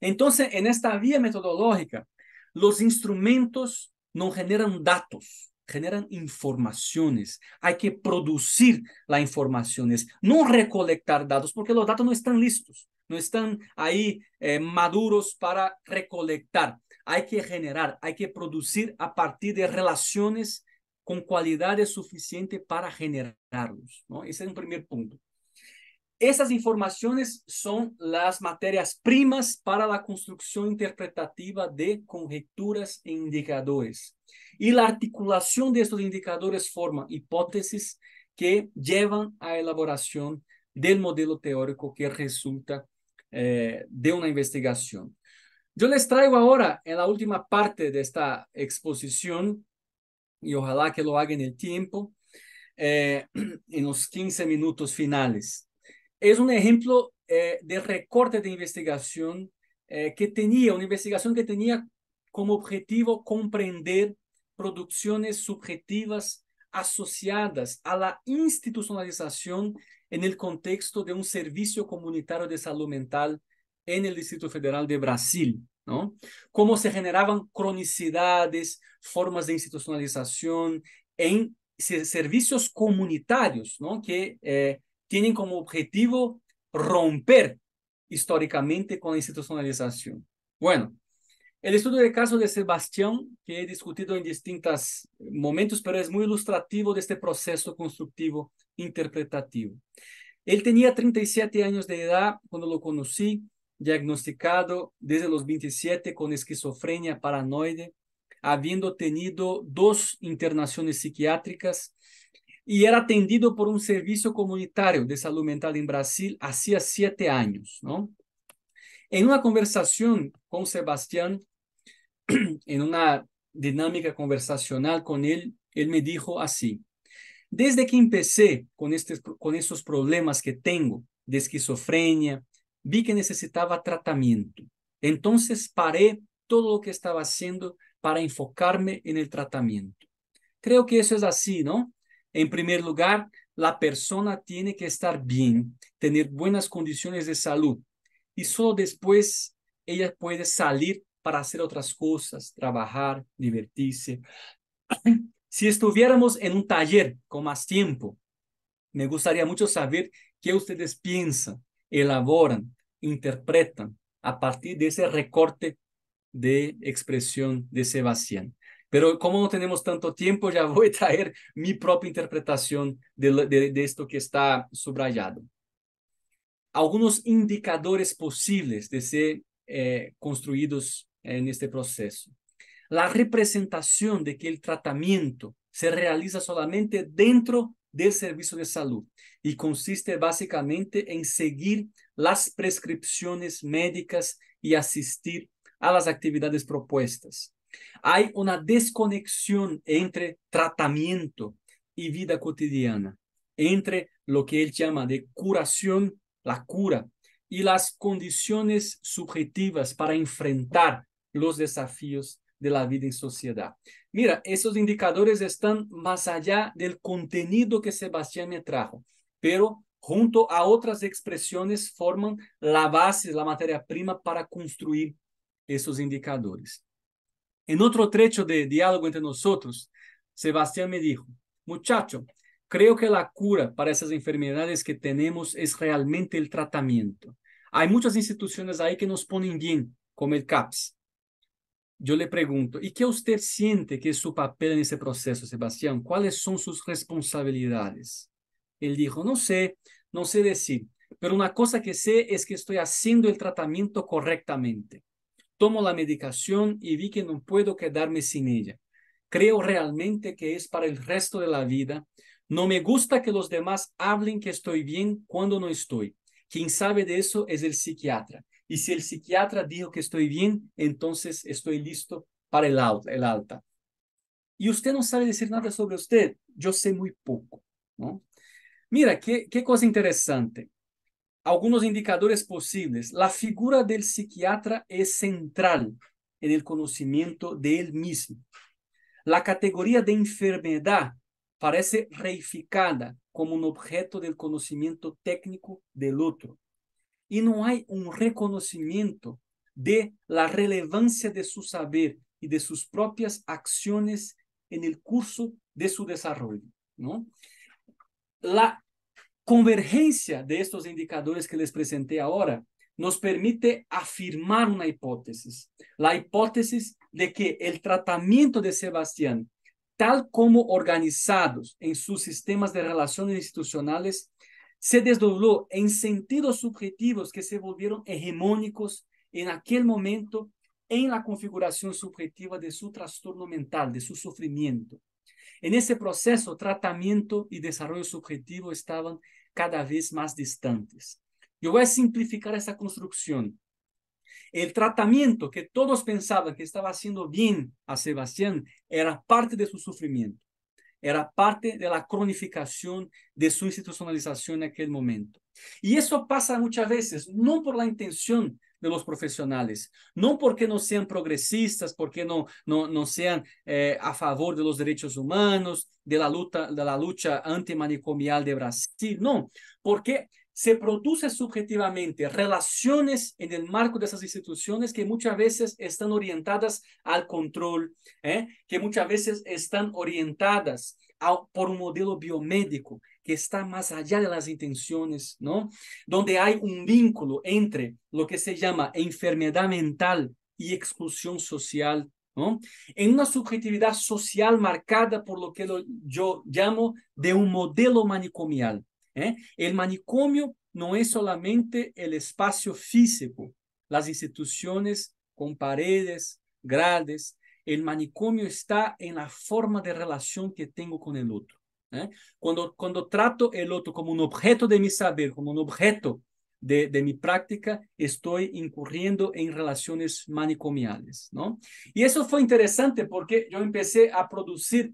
Entonces, en esta vía metodológica, los instrumentos no generan datos, generan informaciones. Hay que producir las informaciones, no recolectar datos, porque los datos no están listos, no están ahí eh, maduros para recolectar. Hay que generar, hay que producir a partir de relaciones con cualidades suficientes para generarlos. ¿no? Ese es un primer punto. Essas informações são as matérias-primas para a construção interpretativa de conjecturas e indicadores. E a articulação destes indicadores forma hipóteses que levam à elaboração do modelo teórico que resulta eh, de uma investigação. Eu les trago agora, na última parte de esta e ojalá que lo haga en el tiempo, eh, [clears throat] en los 15 minutos finales. es un ejemplo eh, de recorte de investigación eh, que tenía, una investigación que tenía como objetivo comprender producciones subjetivas asociadas a la institucionalización en el contexto de un servicio comunitario de salud mental en el Distrito Federal de Brasil, ¿no? Cómo se generaban cronicidades, formas de institucionalización en servicios comunitarios, ¿no? Que eh, tienen como objetivo romper históricamente con la institucionalización. Bueno, el estudio de caso de Sebastián, que he discutido en distintos momentos, pero es muy ilustrativo de este proceso constructivo interpretativo. Él tenía 37 años de edad cuando lo conocí, diagnosticado desde los 27 con esquizofrenia paranoide, habiendo tenido dos internaciones psiquiátricas y era atendido por un servicio comunitario de salud mental en Brasil hacía siete años. ¿no? En una conversación con Sebastián, [clears throat] en una dinámica conversacional con él, él me dijo así, desde que empecé con, este, con estos problemas que tengo de esquizofrenia, vi que necesitaba tratamiento. Entonces paré todo lo que estaba haciendo para enfocarme en el tratamiento. Creo que eso es así, ¿no? En primer lugar, la persona tiene que estar bien, tener buenas condiciones de salud y solo después ella puede salir para hacer otras cosas, trabajar, divertirse. [clears throat] Si estuviéramos en un taller con más tiempo, me gustaría mucho saber qué ustedes piensan, elaboran, interpretan a partir de ese recorte de expresión de Sebastián. Pero como no tenemos tanto tiempo, ya [laughs] voy a traer mi propia interpretación de, esto que está subrayado. Algunos indicadores posibles de ser eh, construidos en este proceso. La representación de que el tratamiento se realiza solamente dentro del servicio de salud y consiste básicamente en seguir las prescripciones médicas y asistir a las actividades propuestas. Hay una desconexión entre tratamiento y vida cotidiana, entre lo que él llama de curación, la cura, y las condiciones subjetivas para enfrentar los desafíos de la vida en sociedad. Mira, esos indicadores están más allá del contenido que Sebastián me trajo, pero junto a otras expresiones forman la base, la materia prima para construir esos indicadores. En otro trecho de diálogo entre nosotros, Sebastián me dijo, muchacho, creo que la cura para esas enfermedades que tenemos es realmente el tratamiento. Hay muchas instituciones ahí que nos ponen bien, como el CAPS. Yo le pregunto, ¿y qué usted siente que es su papel en ese proceso, Sebastián? ¿Cuáles son sus responsabilidades? Él dijo, no sé, no sé decir, pero una cosa que sé es que estoy haciendo el tratamiento correctamente tomo la medicación y vi que no puedo quedarme sin ella. Creo realmente que es para el resto de la vida. No me gusta que los demás hablen que estoy bien cuando no estoy. Quien sabe de eso es el psiquiatra. Y si el psiquiatra dijo que estoy bien, entonces estoy listo para el alta. El alta. Y usted no sabe decir nada sobre usted. Yo sé muy poco. ¿no? Mira, qué, qué cosa interesante algunos indicadores posibles. La figura del psiquiatra es central en el conocimiento de él mismo. La categoría de enfermedad parece reificada como un objeto del conocimiento técnico del otro. Y no hay un reconocimiento de la relevancia de su saber y de sus propias acciones en el curso de su desarrollo. ¿no? La convergencia de estos indicadores que les presenté ahora nos permite afirmar una hipótesis, la hipótesis de que el tratamiento de Sebastián, tal como organizados en sus sistemas de relaciones institucionales, se desdobló en sentidos subjetivos que se volvieron hegemónicos en aquel momento en la configuración subjetiva de su trastorno mental, de su sufrimiento. En ese proceso, tratamiento y desarrollo subjetivo estaban cada vez más distantes. Yo voy a simplificar esta construcción. El tratamiento que todos pensaban que estaba haciendo bien a Sebastián era parte de su sufrimiento, era parte de la cronificación de su institucionalización en aquel momento. Y eso pasa muchas veces, no por la intención de los profesionales. No porque no sean progresistas, porque no, no, no sean eh, a favor de los derechos humanos, de la lucha, de la lucha antimanicomial de Brasil, no, porque se producen subjetivamente relaciones en el marco de esas instituciones que muchas veces están orientadas al control, ¿eh? que muchas veces están orientadas por un modelo biomédico, que está más allá de las intenciones, ¿no? Donde hay un vínculo entre lo que se llama enfermedad mental y exclusión social, ¿no? En una subjetividad social marcada por lo que yo llamo de un modelo manicomial. ¿eh? El manicomio no es solamente el espacio físico, las instituciones con paredes, grandes. el manicomio está en la forma de relación que tengo con el otro. ¿eh? Cuando, cuando trato el otro como un objeto de mi saber, como un objeto de, de mi práctica, estoy incurriendo en relaciones manicomiales, ¿no? Y eso fue interesante porque yo empecé a producir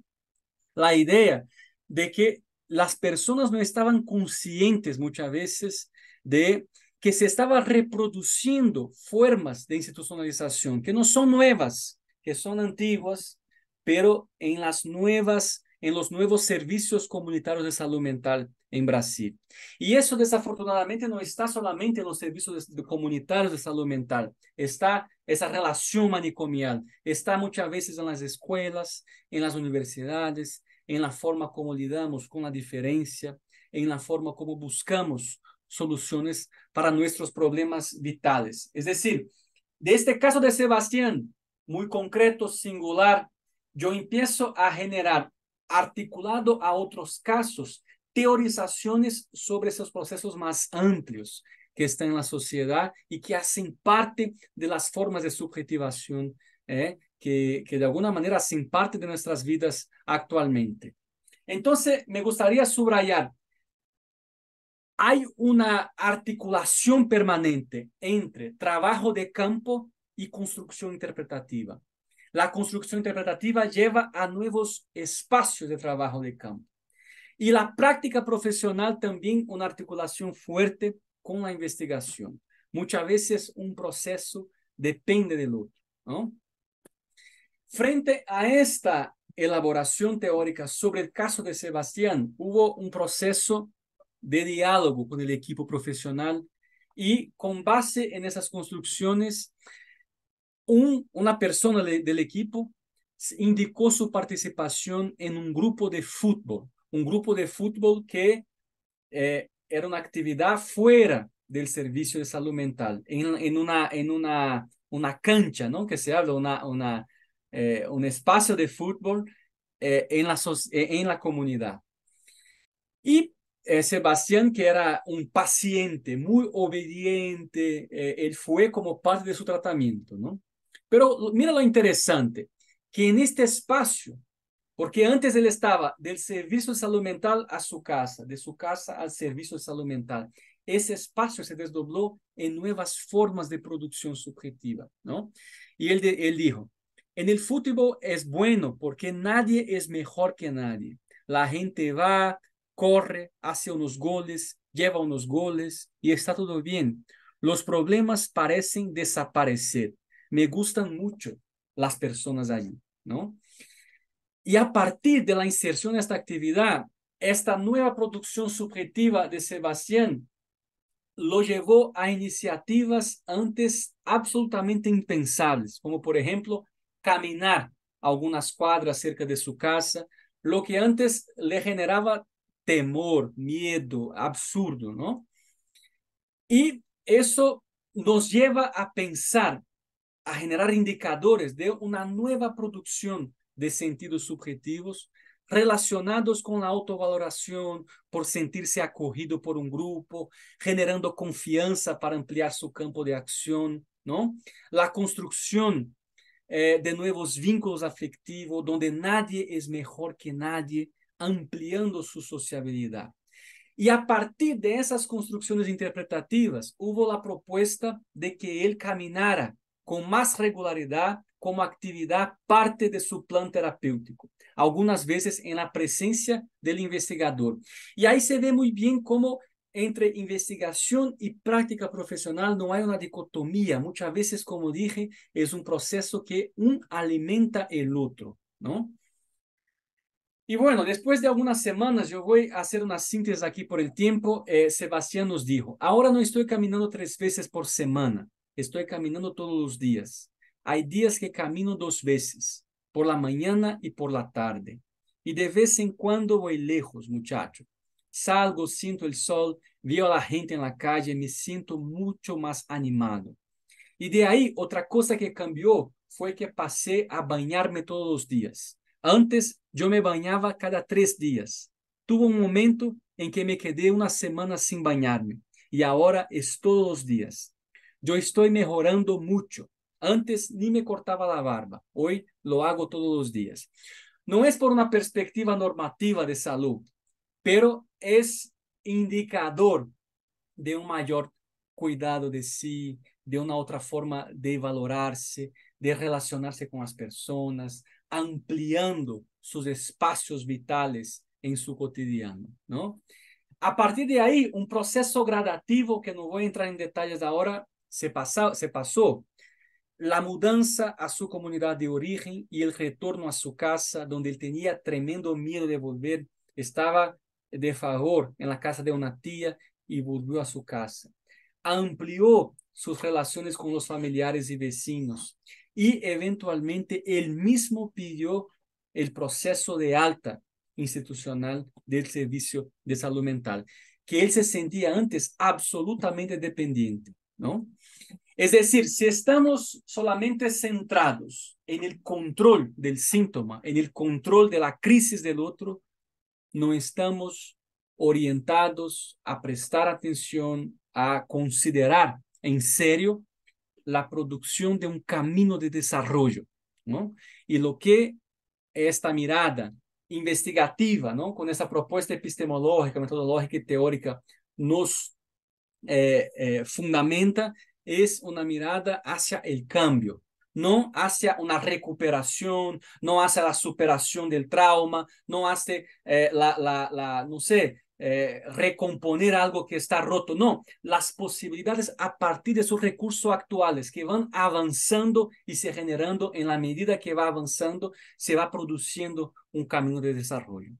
la idea de que las personas no estaban conscientes muchas veces de que se estaba reproduciendo formas de institucionalización que no son nuevas, que son antiguas, pero en las nuevas en los nuevos servicios comunitarios de salud mental en Brasil. Y eso desafortunadamente no está solamente en los servicios comunitarios de salud mental, está esa relación manicomial, está muchas veces en las escuelas, en las universidades, en la forma como lidamos con la diferencia, en la forma como buscamos soluciones para nuestros problemas vitales. Es decir, de este caso de Sebastián, muy concreto, singular, yo empiezo a generar articulado a otros casos, teorizaciones sobre esos procesos más amplios que están en la sociedad y que hacen parte de las formas de subjetivación ¿eh? que, que de alguna manera hacen parte de nuestras vidas actualmente. Entonces, me gustaría subrayar, hay una articulación permanente entre trabajo de campo y construcción interpretativa. La construcción interpretativa lleva a nuevos espacios de trabajo de campo. Y la práctica profesional también una articulación fuerte con la investigación. Muchas veces un proceso depende del otro. Frente a esta elaboración teórica sobre el caso de Sebastián, hubo un proceso de diálogo con el equipo profesional y con base en esas construcciones una persona del equipo indicó su participación en un grupo de fútbol, un grupo de fútbol que eh, era una actividad fuera del servicio de salud mental, en, una, en una, una cancha, ¿no? Que se habla, una, una, eh, un espacio de fútbol eh, en, la en la comunidad. Y Sebastián, que era un paciente muy obediente, él fue como parte de su tratamiento, ¿no? Pero mira lo interesante, que en este espacio, porque antes él estaba del servicio de salud mental a su casa, de su casa al servicio de salud mental, ese espacio se desdobló en nuevas formas de producción subjetiva, ¿no? Y él, él dijo, en el fútbol es bueno porque nadie es mejor que nadie. La gente va, corre, hace unos goles, lleva unos goles y está todo bien. Los problemas parecen desaparecer me gustan mucho las personas allí, ¿no? Y a partir de la inserción de esta actividad, esta nueva producción subjetiva de Sebastián lo llevó a iniciativas antes absolutamente impensables, como por ejemplo caminar algunas cuadras cerca de su casa, lo que antes le generaba temor, miedo, absurdo, ¿no? Y eso nos lleva a pensar a generar indicadores de una nueva producción de sentidos subjetivos relacionados con la autovaloración, por sentirse acogido por un grupo, generando confianza para ampliar su campo de acción, ¿no? La construcción eh, de nuevos vínculos afectivos, donde nadie es mejor que nadie, ampliando su sociabilidad. E a partir dessas construções interpretativas, houve a proposta de que ele caminhara con más regularidad, como actividad, parte de su plan terapéutico. Algunas veces en la presencia del investigador. Y e ahí se ve muy bien cómo entre investigación y e práctica profesional no hay una dicotomía. Muchas veces, como dije, es un um proceso que un um alimenta el otro. ¿no? Y e, bueno, después de algunas semanas, yo voy a hacer una síntesis aquí por el tiempo. Eh, Sebastián nos dijo, ahora no estoy caminando tres veces por semana, Estou caminhando todos os dias. Há dias que camino duas vezes, por la manhã e por la tarde. E de vez em quando vou lejos, muchacho. Salgo, sinto o sol, veo a gente na calle, me sinto muito mais animado. E de aí, outra coisa que cambiou foi que passei a banhar-me todos os dias. Antes, eu me banhava cada três dias. Tuve um momento em que me quedei uma semana sem banhar-me. E agora, é todos os dias. Eu estou melhorando muito. Antes nem me cortava a barba. Hoy lo hago todos os dias. Não é por uma perspectiva normativa de salud, pero é indicador de um maior cuidado de si, de uma outra forma de valorarse, de relacionarse com as pessoas, ampliando seus espaços vitales en su cotidiano, não? A partir de aí, um processo gradativo que não vou entrar em detalhes agora. se, se pasó la mudanza a su comunidad de origen y el retorno a su casa, donde él tenía tremendo miedo de volver, estaba de favor en la casa de una tía y volvió a su casa. Amplió sus relaciones con los familiares y vecinos y eventualmente él mismo pidió el proceso de alta institucional del servicio de salud mental, que él se sentía antes absolutamente dependiente, ¿no? Es decir, si estamos solamente centrados en el control del síntoma, en el control de la crisis del otro, no estamos orientados a prestar atención, a considerar en serio la producción de un camino de desarrollo. ¿no? Y lo que esta mirada investigativa, ¿no? con esta propuesta epistemológica, metodológica y teórica, nos eh, eh, fundamenta es una mirada hacia el cambio, no hacia una recuperación, no hacia la superación del trauma, no hace eh, la, la, la, no sé, eh, recomponer algo que está roto. No, las posibilidades a partir de sus recursos actuales que van avanzando y se generando en la medida que va avanzando, se va produciendo un camino de desarrollo.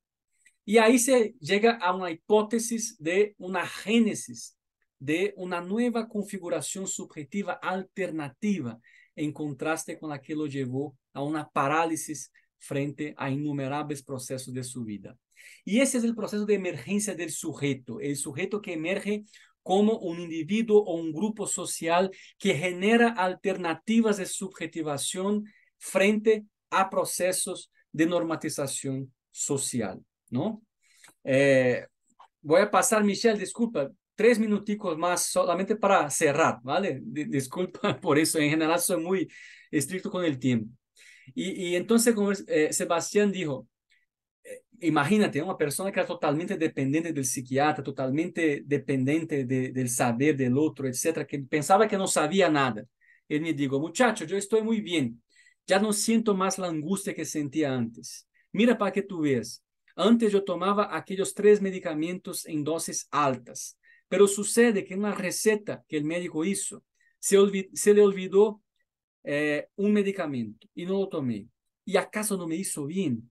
Y ahí se llega a una hipótesis de una génesis de una nueva configuración subjetiva alternativa en contraste con la que lo llevó a una parálisis frente a innumerables procesos de su vida. Y ese es el proceso de emergencia del sujeto, el sujeto que emerge como un individuo o un grupo social que genera alternativas de subjetivación frente a procesos de normatización social, ¿no? Eh, voy a pasar, Michelle, disculpa, tres minuticos más solamente para cerrar, ¿vale? disculpa [laughs] por eso, en general soy muy estricto con el tiempo. Y, entonces, como eh, Sebastián dijo, eh, imagínate una persona que era totalmente dependiente del psiquiatra, totalmente dependiente del saber del otro, etcétera, que pensaba que no sabía nada. Él me dijo, muchacho, yo estoy muy bien, ya no siento más la angustia que sentía antes. Mira para que tú veas, antes yo tomaba aquellos tres medicamentos en dosis altas. Pero sucede que en la receta que el médico hizo, se, le olvidó eh, un medicamento y no lo tomé. ¿Y acaso no me hizo bien?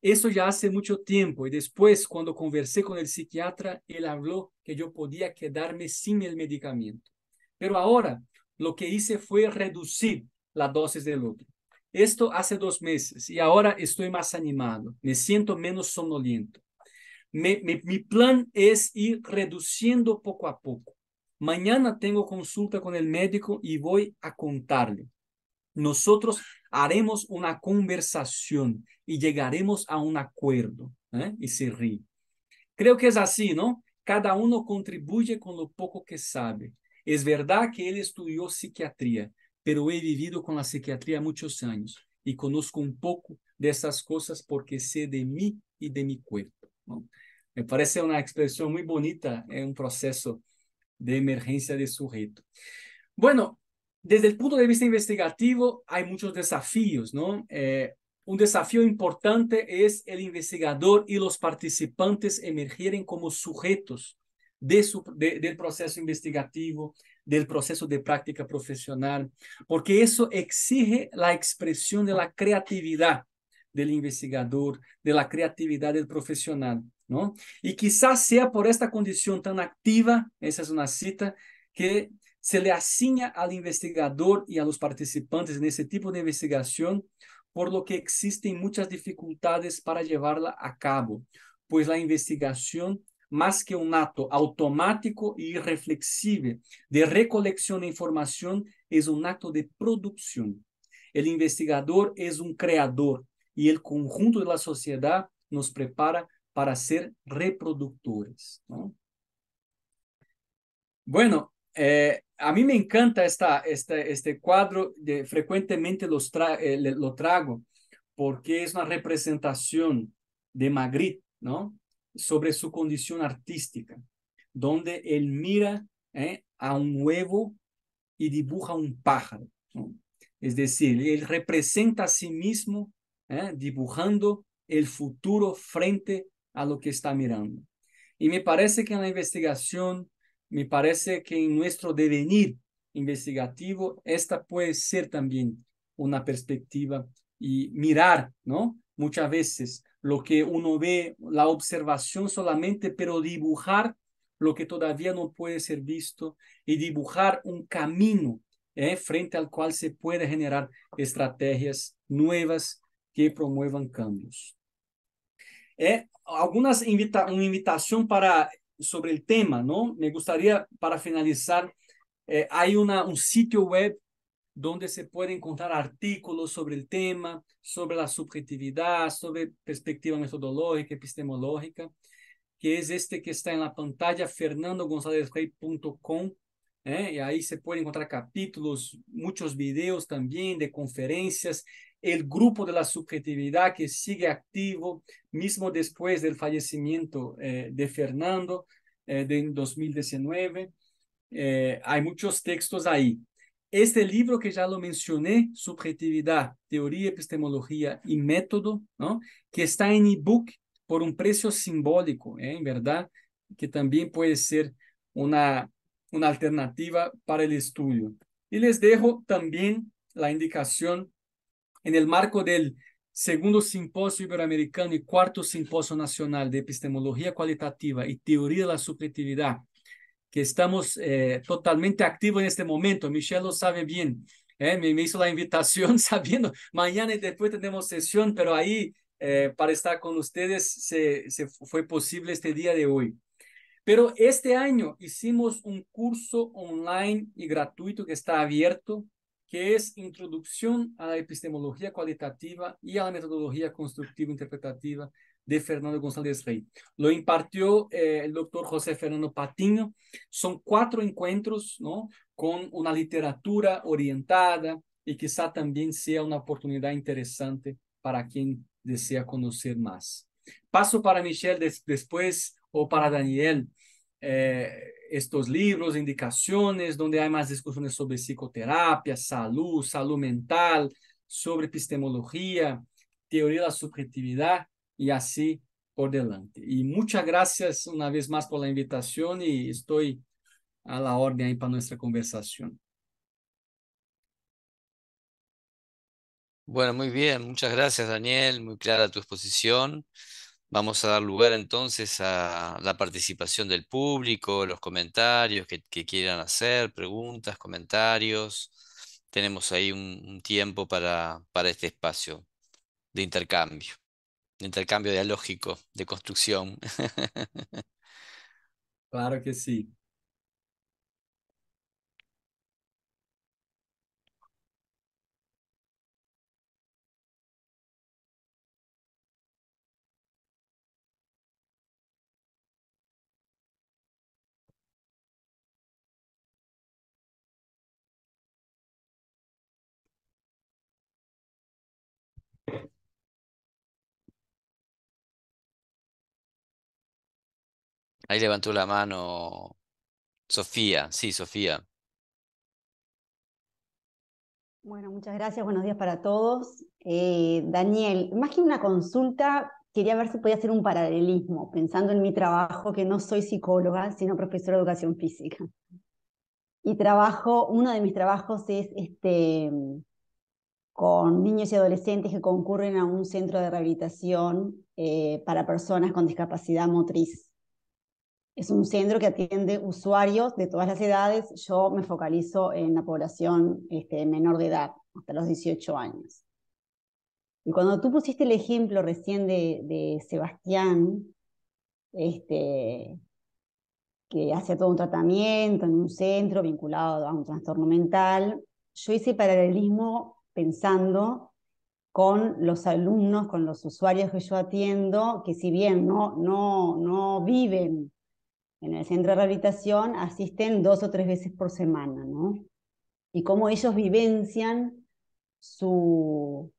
Eso ya hace mucho tiempo y después cuando conversé con el psiquiatra, él habló que yo podía quedarme sin el medicamento. Pero ahora lo que hice fue reducir la dosis del otro. Esto hace dos meses y ahora estoy más animado, me siento menos somnoliento mi plan es ir reduciendo poco a poco. Mañana tengo consulta con el médico y voy a contarle. Nosotros haremos una conversación y llegaremos a un acuerdo. ¿eh? Y se ríe. Creo que es así, ¿no? Cada uno contribuye con lo poco que sabe. Es verdad que él estudió psiquiatría, pero he vivido con la psiquiatría muchos años y conozco un poco de esas cosas porque sé de mí y de mi cuerpo. ¿no? Me parece una expresión muy bonita en un proceso de emergencia de sujeto. Bueno, desde el punto de vista investigativo hay muchos desafíos, ¿no? Eh, un desafío importante es el investigador y los participantes emergieren como sujetos del proceso investigativo, del proceso de práctica profesional, porque eso exige la expresión de la creatividad del investigador, de la creatividad del profesional. Y quizás sea por esta condición tan activa, esa es una cita, que se le asigna al investigador y a los participantes en ese tipo de investigación, por lo que existen muchas dificultades para llevarla a cabo, pues la investigación más que un acto automático y reflexivo de recolección de información, es un acto de producción. El investigador es un creador y el conjunto de la sociedad nos prepara para ser reproductores. ¿no? Bueno, eh, a mí me encanta esta, este, este cuadro, frecuentemente eh, lo trago porque es una representación de Magritte ¿no? sobre su condición artística, donde él mira eh, a un huevo y dibuja un pájaro. Es decir, él representa a sí mismo dibujando el futuro frente a lo que está mirando. Y me parece que en la investigación, me parece que en nuestro devenir investigativo, esta puede ser también una perspectiva y mirar, ¿no? Muchas veces lo que uno ve, la observación solamente, pero dibujar lo que todavía no puede ser visto y dibujar un camino eh, frente al cual se puede generar estrategias nuevas que promuevan cambios. é algumas invita uma invitação para sobre o tema, não? Me gostaria para finalizar, eh, há um sítio web onde se pode encontrar artículos sobre o tema, sobre a subjetividade, sobre perspectiva metodológica, epistemológica, que é este que está na pantalla, fernandogonzalezrey.com, é, e aí se pode encontrar capítulos, muitos vídeos também de conferências, el grupo de la subjetividad que sigue activo mismo después del fallecimiento eh, de Fernando eh, en 2019. Eh, hay muchos textos ahí. Este libro que ya lo mencioné, Subjetividad, Teoría, Epistemología y Método, ¿no? que está en ebook por un precio simbólico, en verdad, que también puede ser una, una alternativa para el estudio. Y les dejo también la indicación en el marco del segundo simposio iberoamericano y cuarto simposio nacional de epistemología cualitativa y teoría de la subjetividad, que estamos eh, totalmente activos en este momento. Michelle lo sabe bien. ¿eh? me, hizo la invitación [laughs] sabiendo, mañana y después tenemos sesión, pero ahí eh, para estar con ustedes se, se fue posible este día de hoy. Pero este año hicimos un curso online y gratuito que está abierto que es Introducción a la Epistemología Cualitativa y a la Metodología Constructiva Interpretativa de Fernando González Rey. Lo impartió eh, el doctor José Fernando Patiño. Son cuatro encuentros ¿no? con una literatura orientada y quizá también sea una oportunidad interesante para quien desea conocer más. Paso para Michelle después o para Daniel. Eh, estos libros, indicaciones, donde hay más discusiones sobre psicoterapia, salud, salud mental, sobre epistemología, teoría de la subjetividad y así por delante. Y muchas gracias una vez más por la invitación y estoy a la orden ahí para nuestra conversación. Bueno, muy bien, muchas gracias Daniel, muy clara tu exposición. Vamos a dar lugar entonces a la participación del público, los comentarios que, quieran hacer, preguntas, comentarios. Tenemos ahí un, tiempo para, para, este espacio de intercambio, de intercambio dialógico, de construcción. [laughs] Claro que sí. Ahí levantó la mano Sofía, sí, Sofía. Bueno, muchas gracias, buenos días para todos. Eh, Daniel, más que una consulta, quería ver si podía hacer un paralelismo, pensando en mi trabajo, que no soy psicóloga, sino profesora de educación física. Y trabajo, uno de mis trabajos es este, con niños y adolescentes que concurren a un centro de rehabilitación eh, para personas con discapacidad motriz. Es un centro que atiende usuarios de todas las edades. Yo me focalizo en la población este, menor de edad, hasta los 18 años. Y cuando tú pusiste el ejemplo recién de, Sebastián, este, que hace todo un tratamiento en un centro vinculado a un trastorno mental, yo hice paralelismo pensando con los alumnos, con los usuarios que yo atiendo, que si bien no, no, no viven en el centro de rehabilitación asisten dos o tres veces por semana, ¿no? Y cómo ellos vivencian su,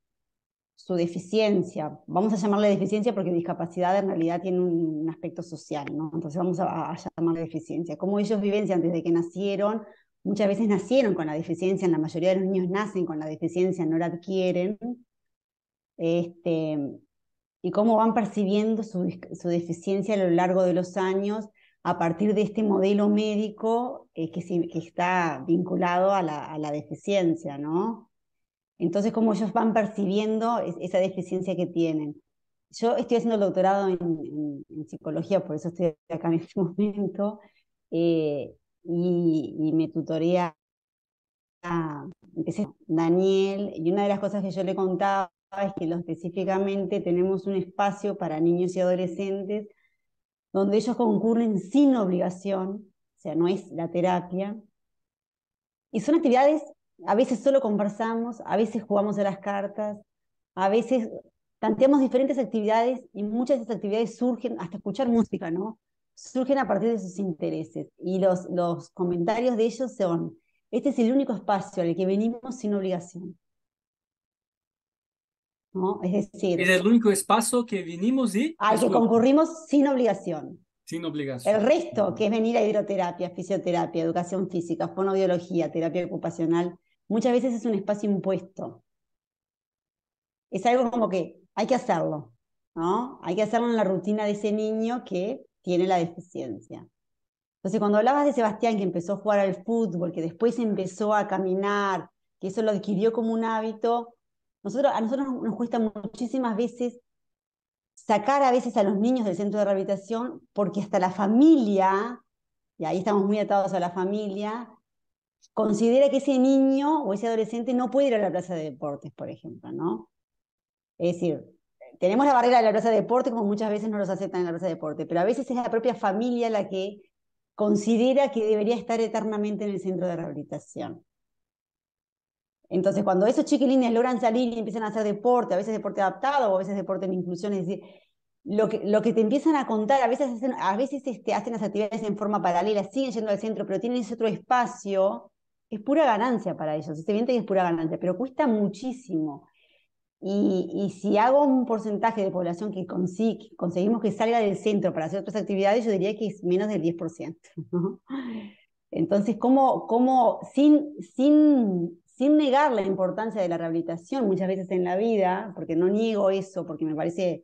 su deficiencia. Vamos a llamarle deficiencia porque discapacidad en realidad tiene un, aspecto social, ¿no? Entonces vamos a, a, llamarle deficiencia. Cómo ellos vivencian desde que nacieron, muchas veces nacieron con la deficiencia, en la mayoría de los niños nacen con la deficiencia, no la adquieren. Este, y cómo van percibiendo su, su deficiencia a lo largo de los años a partir de este modelo médico eh, que, está vinculado a la, deficiencia, ¿no? Entonces, cómo ellos van percibiendo esa deficiencia que tienen. Yo estoy haciendo doctorado en, psicología, por eso estoy acá en este [laughs] momento, eh, y, me tutorea a, Daniel, y una de las cosas que yo le contaba es que lo específicamente tenemos un espacio para niños y adolescentes donde ellos concurren sin obligación, o sea, no es la terapia. Y son actividades, a veces solo conversamos, a veces jugamos a las cartas, a veces tanteamos diferentes actividades y muchas de esas actividades surgen, hasta escuchar música, ¿no? Surgen a partir de sus intereses. Y los, los comentarios de ellos son, este es el único espacio al que venimos sin obligación. Es decir... es el único espacio que vinimos y... Al concurrimos sin obligación. Sin obligación. El resto, que es venir a hidroterapia, fisioterapia, educación física, fonobiología, terapia ocupacional, muchas veces es un espacio impuesto. Es algo como que hay que hacerlo, ¿no? Hay que hacerlo en la rutina de ese niño que tiene la deficiencia. Entonces, cuando hablabas de Sebastián, que empezó a jugar al fútbol, que después empezó a caminar, que eso lo adquirió como un hábito, a nosotros nos cuesta muchísimas veces sacar a veces a los niños del centro de rehabilitación porque hasta la familia, y ahí estamos muy atados a la familia, considera que ese niño o ese adolescente no puede ir a la plaza de deportes, por ejemplo, ¿no? Es decir, tenemos la barrera de la plaza de deportes como muchas veces no los aceptan en la plaza de deportes, pero a veces es la propia familia la que considera que debería estar eternamente en el centro de rehabilitación. Entonces, cuando esos chiquilines logran salir y empiezan a hacer deporte, a veces deporte adaptado o a veces deporte en inclusión, es decir, lo que, lo que te empiezan a contar, a veces, hacen, a veces este, hacen las actividades en forma paralela, siguen yendo al centro, pero tienen ese otro espacio, es pura ganancia para ellos, es evidente que es pura ganancia, pero cuesta muchísimo. Y, si hago un porcentaje de población que, conseguimos que salga del centro para hacer otras actividades, yo diría que es menos del 10%. Entonces, ¿cómo, cómo sin, sin sin negar la importancia de la rehabilitación muchas veces en la vida, porque no niego eso, porque me parece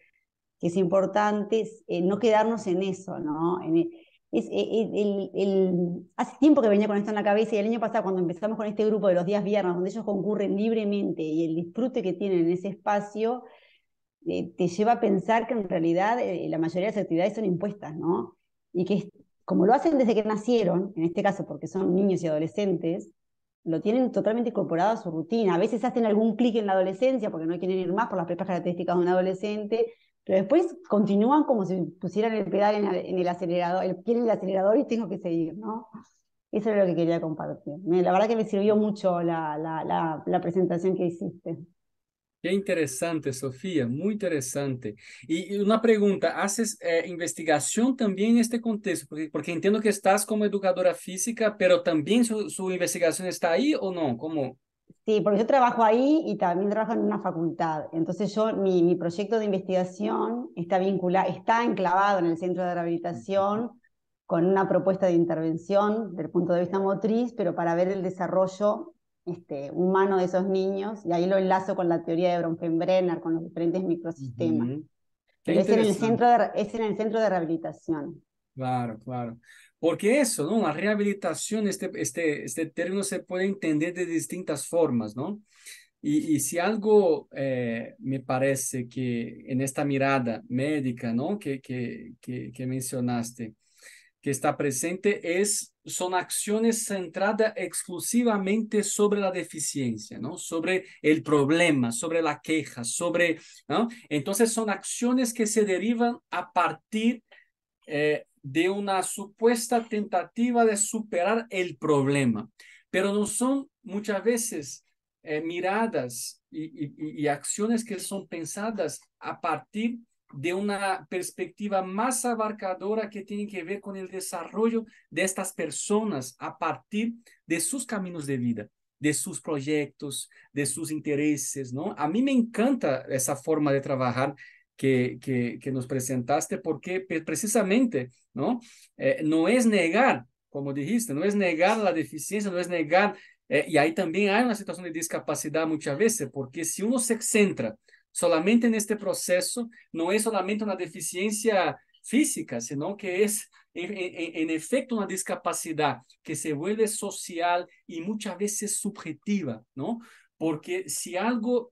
que es importante eh, no quedarnos en eso, ¿no? E, e, e, el, hace tiempo que venía con esto en la cabeza y el año pasado cuando empezamos con este grupo de los días viernes, donde ellos concurren libremente y el disfrute que tienen en ese espacio eh, te lleva a pensar que en realidad eh, la mayoría de las actividades son impuestas, ¿no? Y que como lo hacen desde que nacieron, en este caso porque son niños y adolescentes, lo tienen totalmente incorporado a su rutina. A veces hacen algún clic en la adolescencia porque no quieren ir más por las propias características de un adolescente, pero después continúan como si pusieran el pedal en, el acelerador, el el acelerador y tengo que seguir, ¿no? Eso es lo que quería compartir. La verdad que me sirvió mucho la presentación que hiciste. Qué interesante, Sofía, muy interesante. Y, una pregunta, ¿haces eh, investigación también en este contexto? Porque, entiendo que estás como educadora física, pero también su, investigación está ahí o no? ¿Cómo? Sí, porque yo trabajo ahí y también trabajo en una facultad. Entonces yo, mi, mi proyecto de investigación está vinculado, está enclavado en el centro de rehabilitación con una propuesta de intervención del punto de vista motriz, pero para ver el desarrollo este, humano de esos niños, y ahí lo enlazo con la teoría de Bronfenbrenner, con los diferentes microsistemas. es en, el centro de, es en el centro de rehabilitación. Claro, claro. Porque eso, ¿no? La rehabilitación, este, este, este término se puede entender de distintas formas, ¿no? Y, y si algo eh, me parece que en esta mirada médica, ¿no? Que, que, que, que mencionaste, que está presente es son acciones centradas exclusivamente sobre la deficiencia, ¿no? Sobre el problema, sobre la queja, sobre, ¿no? Entonces son acciones que se derivan a partir eh, de una supuesta tentativa de superar el problema, pero no son muchas veces eh, miradas y, y acciones que son pensadas a partir de una perspectiva más abarcadora que tiene que ver con el desarrollo de estas personas a partir de sus caminos de vida, de sus proyectos, de sus intereses, ¿no? A mí me encanta esa forma de trabajar que, que, nos presentaste porque precisamente, ¿no? Eh, no es negar, como dijiste, no es negar la deficiencia, no es negar, eh, y ahí también hay una situación de discapacidad muchas veces, porque si uno se centra Solamente en este proceso no es solamente una deficiencia física, sino que es en, efecto una discapacidad que se vuelve social y muchas veces subjetiva, ¿no? Porque si algo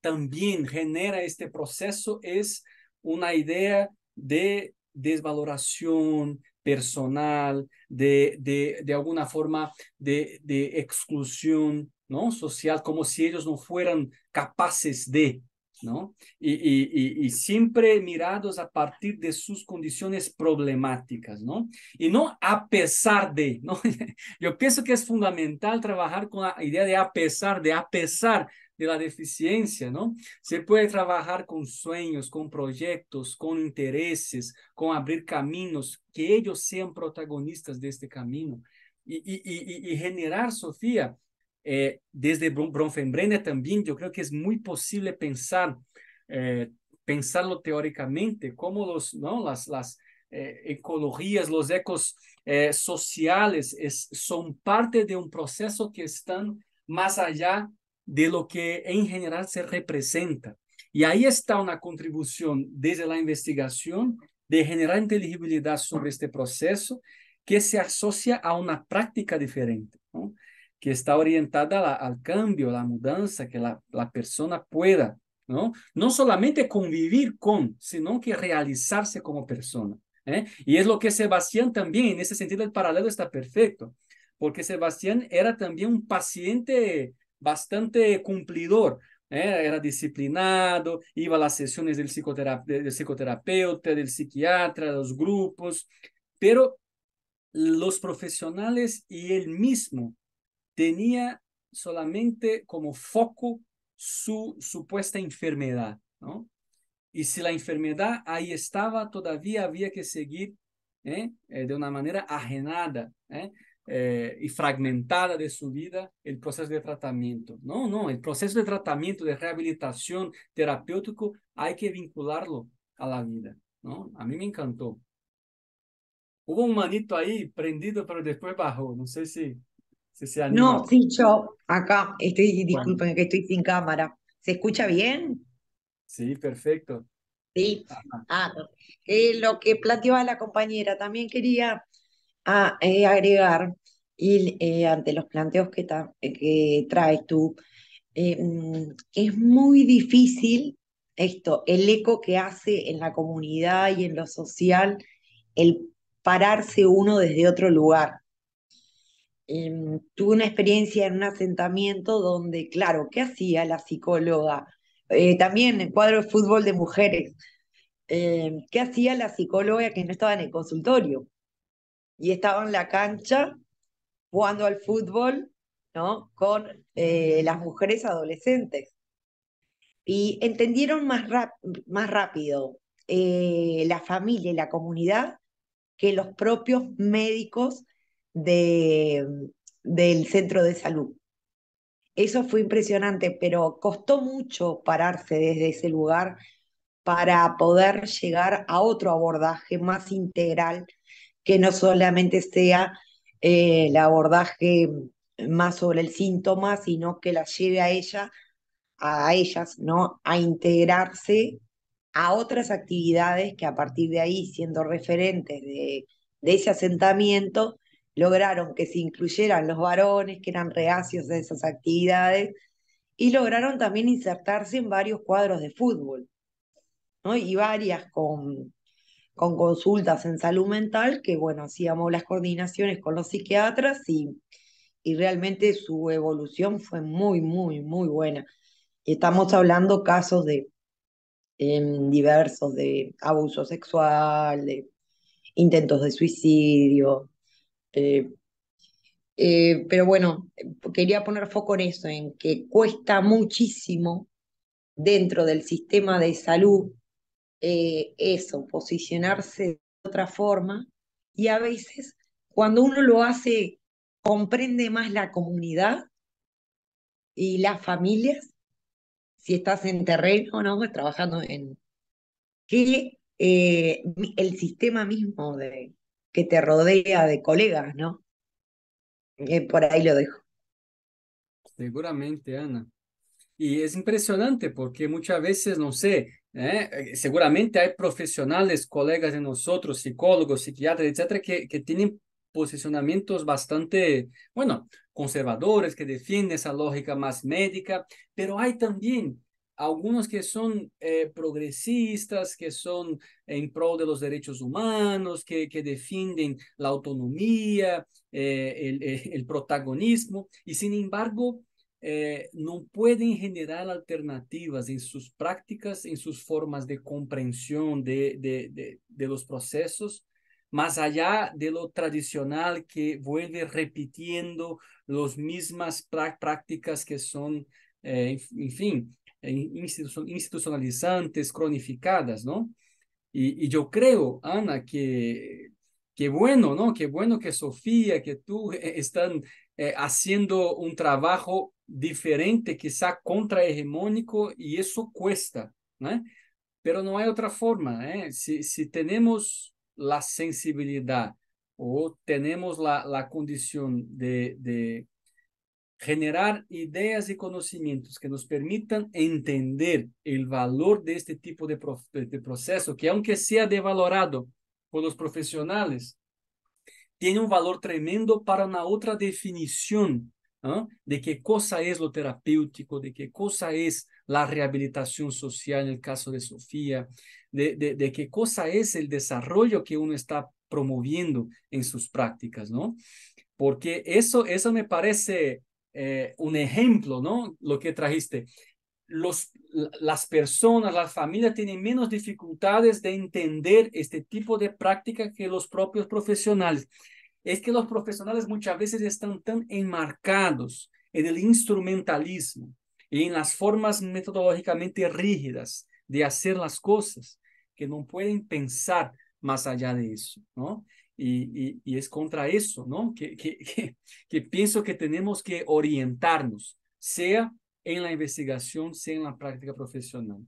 también genera este proceso es una idea de desvaloración personal, de, de, de alguna forma de, de exclusión ¿no? social, como si ellos no fueran capaces de, y, siempre mirados a partir de sus condiciones problemáticas, Y no a pesar de, [laughs] Yo pienso que es fundamental trabajar con la idea de a pesar de, a pesar de la deficiencia, ¿no? Se puede trabajar con sueños, con proyectos, con intereses, con abrir caminos, que ellos sean protagonistas de este camino. Y, y, y, generar, Sofía, eh, desde Bronfenbrenner también yo creo que es muy posible pensar, eh, pensarlo teóricamente, como los, ¿no? las, las eh, ecologías, los ecos sociales son parte de un proceso que están más allá de lo que en general se representa. Y ahí está una contribución desde la investigación de generar inteligibilidad sobre este proceso que se asocia a una práctica diferente. ¿no? que está orientada al cambio, la mudanza, que la, persona pueda, ¿no? No solamente convivir con, sino que realizarse como persona. ¿eh? Y es lo que Sebastián también, en ese sentido el paralelo está perfecto, porque Sebastián era también un paciente bastante cumplidor, ¿eh? era disciplinado, iba a las sesiones del, psicoterapeuta, del psiquiatra, los grupos, pero los profesionales y él mismo tenía solamente como foco su supuesta enfermedad, ¿no? Y si la enfermedad ahí estaba, todavía había que seguir ¿eh? Eh, de una manera ajenada ¿eh? y fragmentada de su vida el proceso de tratamiento. No, no, el proceso de tratamiento, de rehabilitación terapéutico, hay que vincularlo a la vida, ¿no? A mí me encantó. Hubo un manito ahí prendido, pero después bajó. No sé si no, sí, yo acá estoy, disculpen que estoy sin cámara. ¿Se escucha bien? Sí, perfecto. Sí. Ah, eh, lo que planteaba la compañera, también quería ah, eh, agregar, y, eh, ante los planteos que, que traes tú, mm, es muy difícil esto, el eco que hace en la comunidad y en lo social, el pararse uno desde otro lugar. Em, tuve una experiencia en un asentamiento donde, claro, ¿qué hacía la psicóloga? Eh, también en cuadro de fútbol de mujeres. Em, ¿Qué hacía la psicóloga que no estaba en el consultorio? Y estaba en la cancha jugando al fútbol, ¿no? Con eh, las mujeres adolescentes. Y entendieron más, más rápido eh, la familia y la comunidad que los propios médicos del centro de salud. Eso fue impresionante, pero costó mucho pararse desde ese lugar para poder llegar a otro abordaje más integral que no solamente sea eh, el abordaje más sobre el síntoma, sino que la lleve a ella, a ellas, ¿no? A integrarse a otras actividades que a partir de ahí, siendo referentes de ese asentamiento, lograron que se incluyeran los varones que eran reacios a esas actividades y lograron también insertarse en varios cuadros de fútbol, ¿no? Y varias con, con consultas en salud mental, que bueno, hacíamos las coordinaciones con los psiquiatras y, y realmente su evolución fue muy, muy, muy buena. Estamos hablando casos de em, diversos, de abuso sexual, de intentos de suicidio, eh, eh, pero bueno, quería poner foco en eso, en que cuesta muchísimo dentro del sistema de salud eh, eso, posicionarse de otra forma y a veces cuando uno lo hace comprende más la comunidad y las familias, si estás en terreno, o ¿no? Trabajando en que el sistema mismo de, que te rodea de colegas, ¿no? Eh, por ahí lo dejo. Seguramente, Ana. Y es impresionante porque muchas veces, no sé, ¿eh? Eh, seguramente hay profesionales, colegas de nosotros, psicólogos, psiquiatras, etcétera, que, que tienen posicionamientos bastante, bueno, conservadores, que defienden esa lógica más médica, pero hay también algunos que son eh, progresistas, que son en pro de los derechos humanos, que, que defienden la autonomía, eh, eh, el, protagonismo, y sin embargo no pueden generar alternativas en sus prácticas, en sus formas de comprensión de, de, de, de los procesos, más allá de lo tradicional que vuelve repitiendo las mismas prácticas que son, en fin, institucionalizantes, cronificadas, ¿no? Y, yo creo, Ana, que, que bueno, ¿no? Que bueno que Sofía, que tú eh, están eh, haciendo un trabajo diferente, quizá contrahegemónico, y eso cuesta, ¿no? Pero no hay otra forma, ¿eh? Si, tenemos la sensibilidad o tenemos la, la condición de, de generar ideas y conocimientos que nos permitan entender el valor de este tipo de, proceso, que aunque sea devalorado por los profesionales, tiene un valor tremendo para una otra definición de qué cosa es lo terapéutico, de qué cosa es la rehabilitación social en el caso de Sofía, de, de, de qué cosa es el desarrollo que uno está promoviendo en sus prácticas, ¿no? Porque eso, eso me parece eh, un ejemplo, ¿no? Lo que trajiste. Los, las personas, las familias tienen menos dificultades de entender este tipo de práctica que los propios profesionales. Es que los profesionales muchas veces están tan enmarcados en el instrumentalismo y en las formas metodológicamente rígidas de hacer las cosas que no pueden pensar más allá de eso, ¿no? Y, es contra eso, ¿no? que, pienso que tenemos que orientarnos, sea en la investigación, sea en la práctica profesional.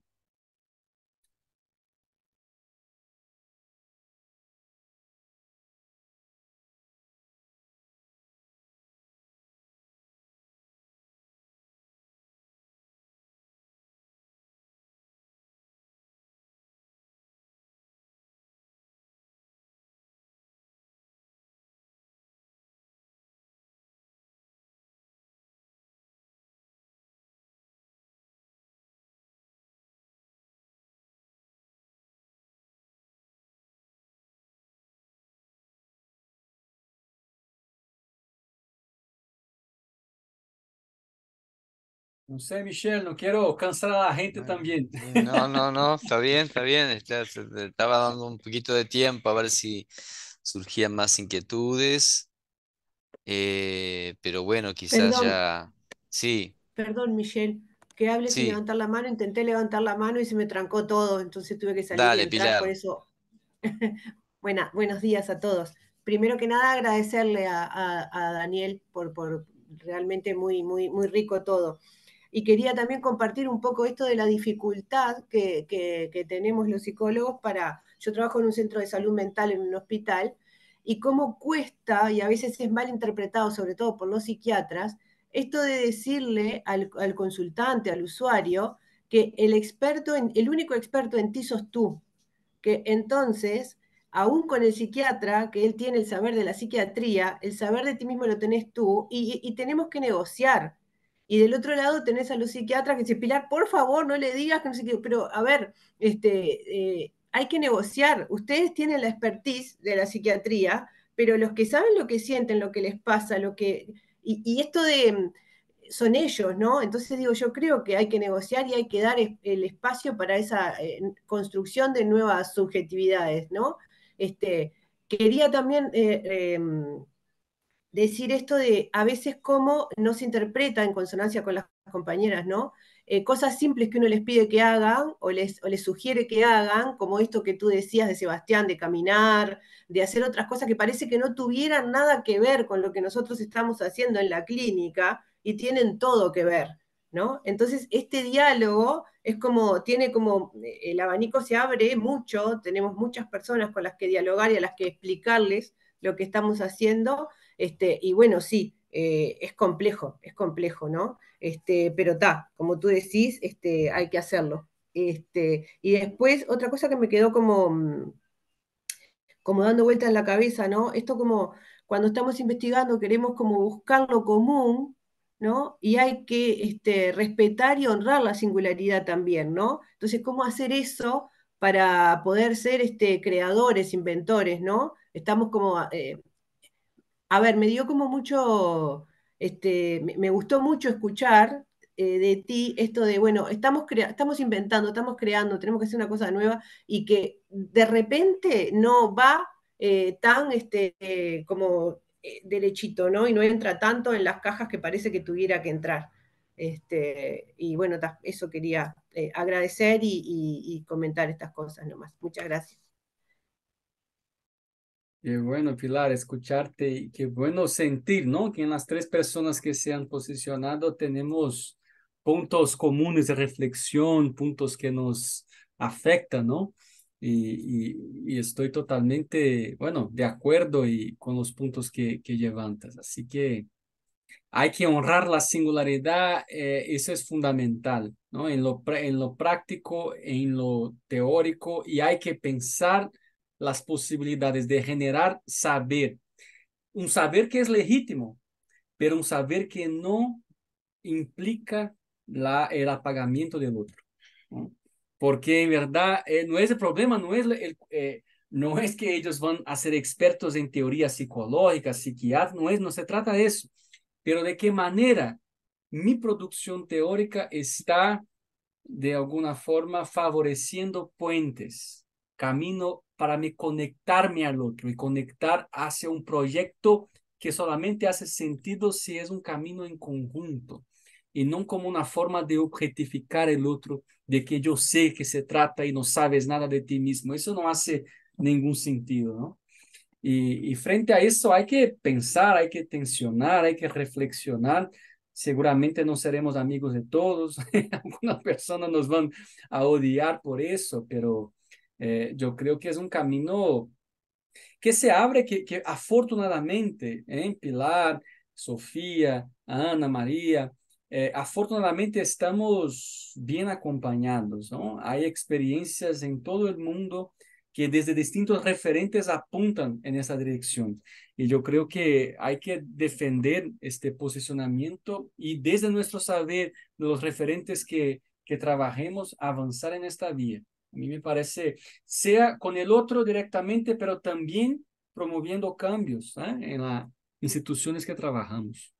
No sé, Michelle, no quiero cansar a la gente también. No, no, no, está bien, está bien. Este, este, estaba dando un poquito de tiempo a ver si surgían más inquietudes. Eh, pero bueno, quizás ya. Sí. Perdón, Michelle, que hable sí. sin levantar la mano. Intenté levantar la mano y se me trancó todo, entonces tuve que salir Dale, por eso. [laughs] Buena, buenos días a todos. Primero que nada, agradecerle a, a, a Daniel por, por realmente muy, muy, muy rico todo y quería también compartir un poco esto de la dificultad que, tenemos los psicólogos para, yo trabajo en un centro de salud mental, en un hospital, y cómo cuesta, y a veces es mal interpretado, sobre todo por los psiquiatras, esto de decirle al, consultante, al usuario, que el experto, el único experto en ti sos tú, que entonces aún con el psiquiatra, que él tiene el saber de la psiquiatría, el saber de ti mismo lo tenés tú, y tenemos que negociar. Y del otro lado tenés a los psiquiatras que dicen, Pilar, por favor, no le digas que no sé qué, pero a ver, este, eh, hay que negociar. Ustedes tienen la expertise de la psiquiatría, pero los que saben lo que sienten, lo que les pasa, lo que... Y, esto de... Son ellos, ¿no? Entonces digo, yo creo que hay que negociar y hay que dar el espacio para esa eh, construcción de nuevas subjetividades, ¿no? Este, quería también eh, em, decir esto de a veces cómo no se interpreta en consonancia con las compañeras, ¿no? Eh, cosas simples que uno les pide que hagan o les, o les sugiere que hagan, como esto que tú decías de Sebastián, de caminar, de hacer otras cosas que parece que no tuvieran nada que ver con lo que nosotros estamos haciendo en la clínica y tienen todo que ver, ¿no? Entonces, este diálogo es como, tiene como, eh, el abanico se abre mucho, tenemos muchas personas con las que dialogar y a las que explicarles lo que estamos haciendo este, y bueno, sí, eh, es complejo, es complejo, ¿no? Este, pero está, como tú decís, este, hay que hacerlo. Este, y después, otra cosa que me quedó como, mm, como dando vueltas en la cabeza, ¿no? Esto como cuando estamos investigando queremos como buscar lo común, ¿no? Y hay que este, respetar y honrar la singularidad también, ¿no? Entonces, ¿cómo hacer eso para poder ser este, creadores, inventores, ¿no? Estamos como eh, a ver, me dio como mucho, este, me, gustó mucho escuchar eh, de ti esto de, bueno, estamos, estamos inventando, estamos creando, tenemos que hacer una cosa nueva y que de repente no va eh, tan este, eh, como derechito, ¿no? Y no entra tanto en las cajas que parece que tuviera que entrar. Este, y bueno, eso quería agradecer y comentar estas cosas nomás. Muchas gracias. Qué bueno, Pilar, escucharte y qué bueno sentir, ¿no? Que en las tres personas que se han posicionado tenemos puntos comunes de reflexión, puntos que nos afectan, ¿no? Y, y, estoy totalmente, bueno, de acuerdo y con los puntos que, que levantas. Así que hay que honrar la singularidad, eh, eso es fundamental, ¿no? En lo, en lo práctico, en lo teórico, y hay que pensar las posibilidades de generar saber, un saber que es legítimo, pero un saber que no implica la, el apagamiento del otro. Porque en verdad eh, no es el problema, no es, eh, no es que ellos van a ser expertos en teoría psicológica, psiquiatra, no, es, no se trata de eso, pero de qué manera mi producción teórica está de alguna forma favoreciendo puentes camino para me conectarme al otro y conectar hacia un proyecto que solamente hace sentido si es un camino en conjunto y no como una forma de objetificar el otro, de que yo sé que se trata y no sabes nada de ti mismo. Eso no hace ningún sentido, ¿no? y frente a eso hay que pensar, hay que tensionar, hay que reflexionar. Seguramente no seremos amigos de todos, [laughs] algunas personas nos van a odiar por eso, pero eh, yo creo que es un camino que se abre, que, que afortunadamente, ¿eh? Pilar, Sofía, Ana, María, eh, afortunadamente estamos bien acompañados, ¿no? Hay experiencias en todo el mundo que desde distintos referentes apuntan en esa dirección. Y yo creo que hay que defender este posicionamiento y desde nuestro saber de los referentes que, que trabajemos, avanzar en esta vía a mí me parece, sea con el otro directamente, pero también promoviendo cambios ¿ah? en las instituciones que trabajamos,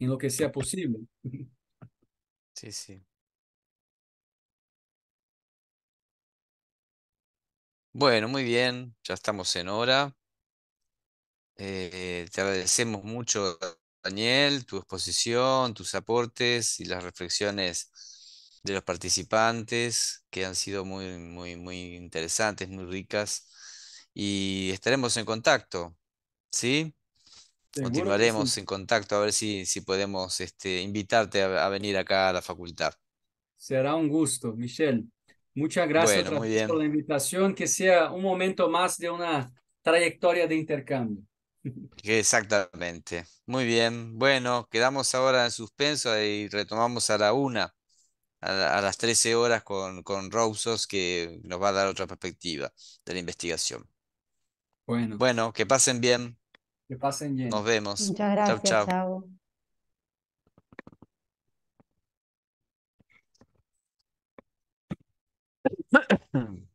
en lo que sea posible. [laughs] Sí, sí. Bueno, muy bien, ya estamos en hora. Eh, te agradecemos mucho, Daniel, tu exposición, tus aportes y las reflexiones de los participantes, que han sido muy, muy, muy interesantes, muy ricas, y estaremos en contacto, ¿sí? Continuaremos en contacto a ver si, si podemos este, invitarte a, venir acá a la facultad. Será un gusto, Michelle. Muchas gracias por la invitación, que sea un momento más de una trayectoria de intercambio. [laughs] Exactamente. Muy bien. Bueno, quedamos ahora en suspenso y retomamos a la una a, las 13 horas con, con Rousos, que nos va a dar otra perspectiva de la investigación. Bueno. que pasen bien. Que pasen bien. Nos vemos. Muchas gracias. chao [coughs]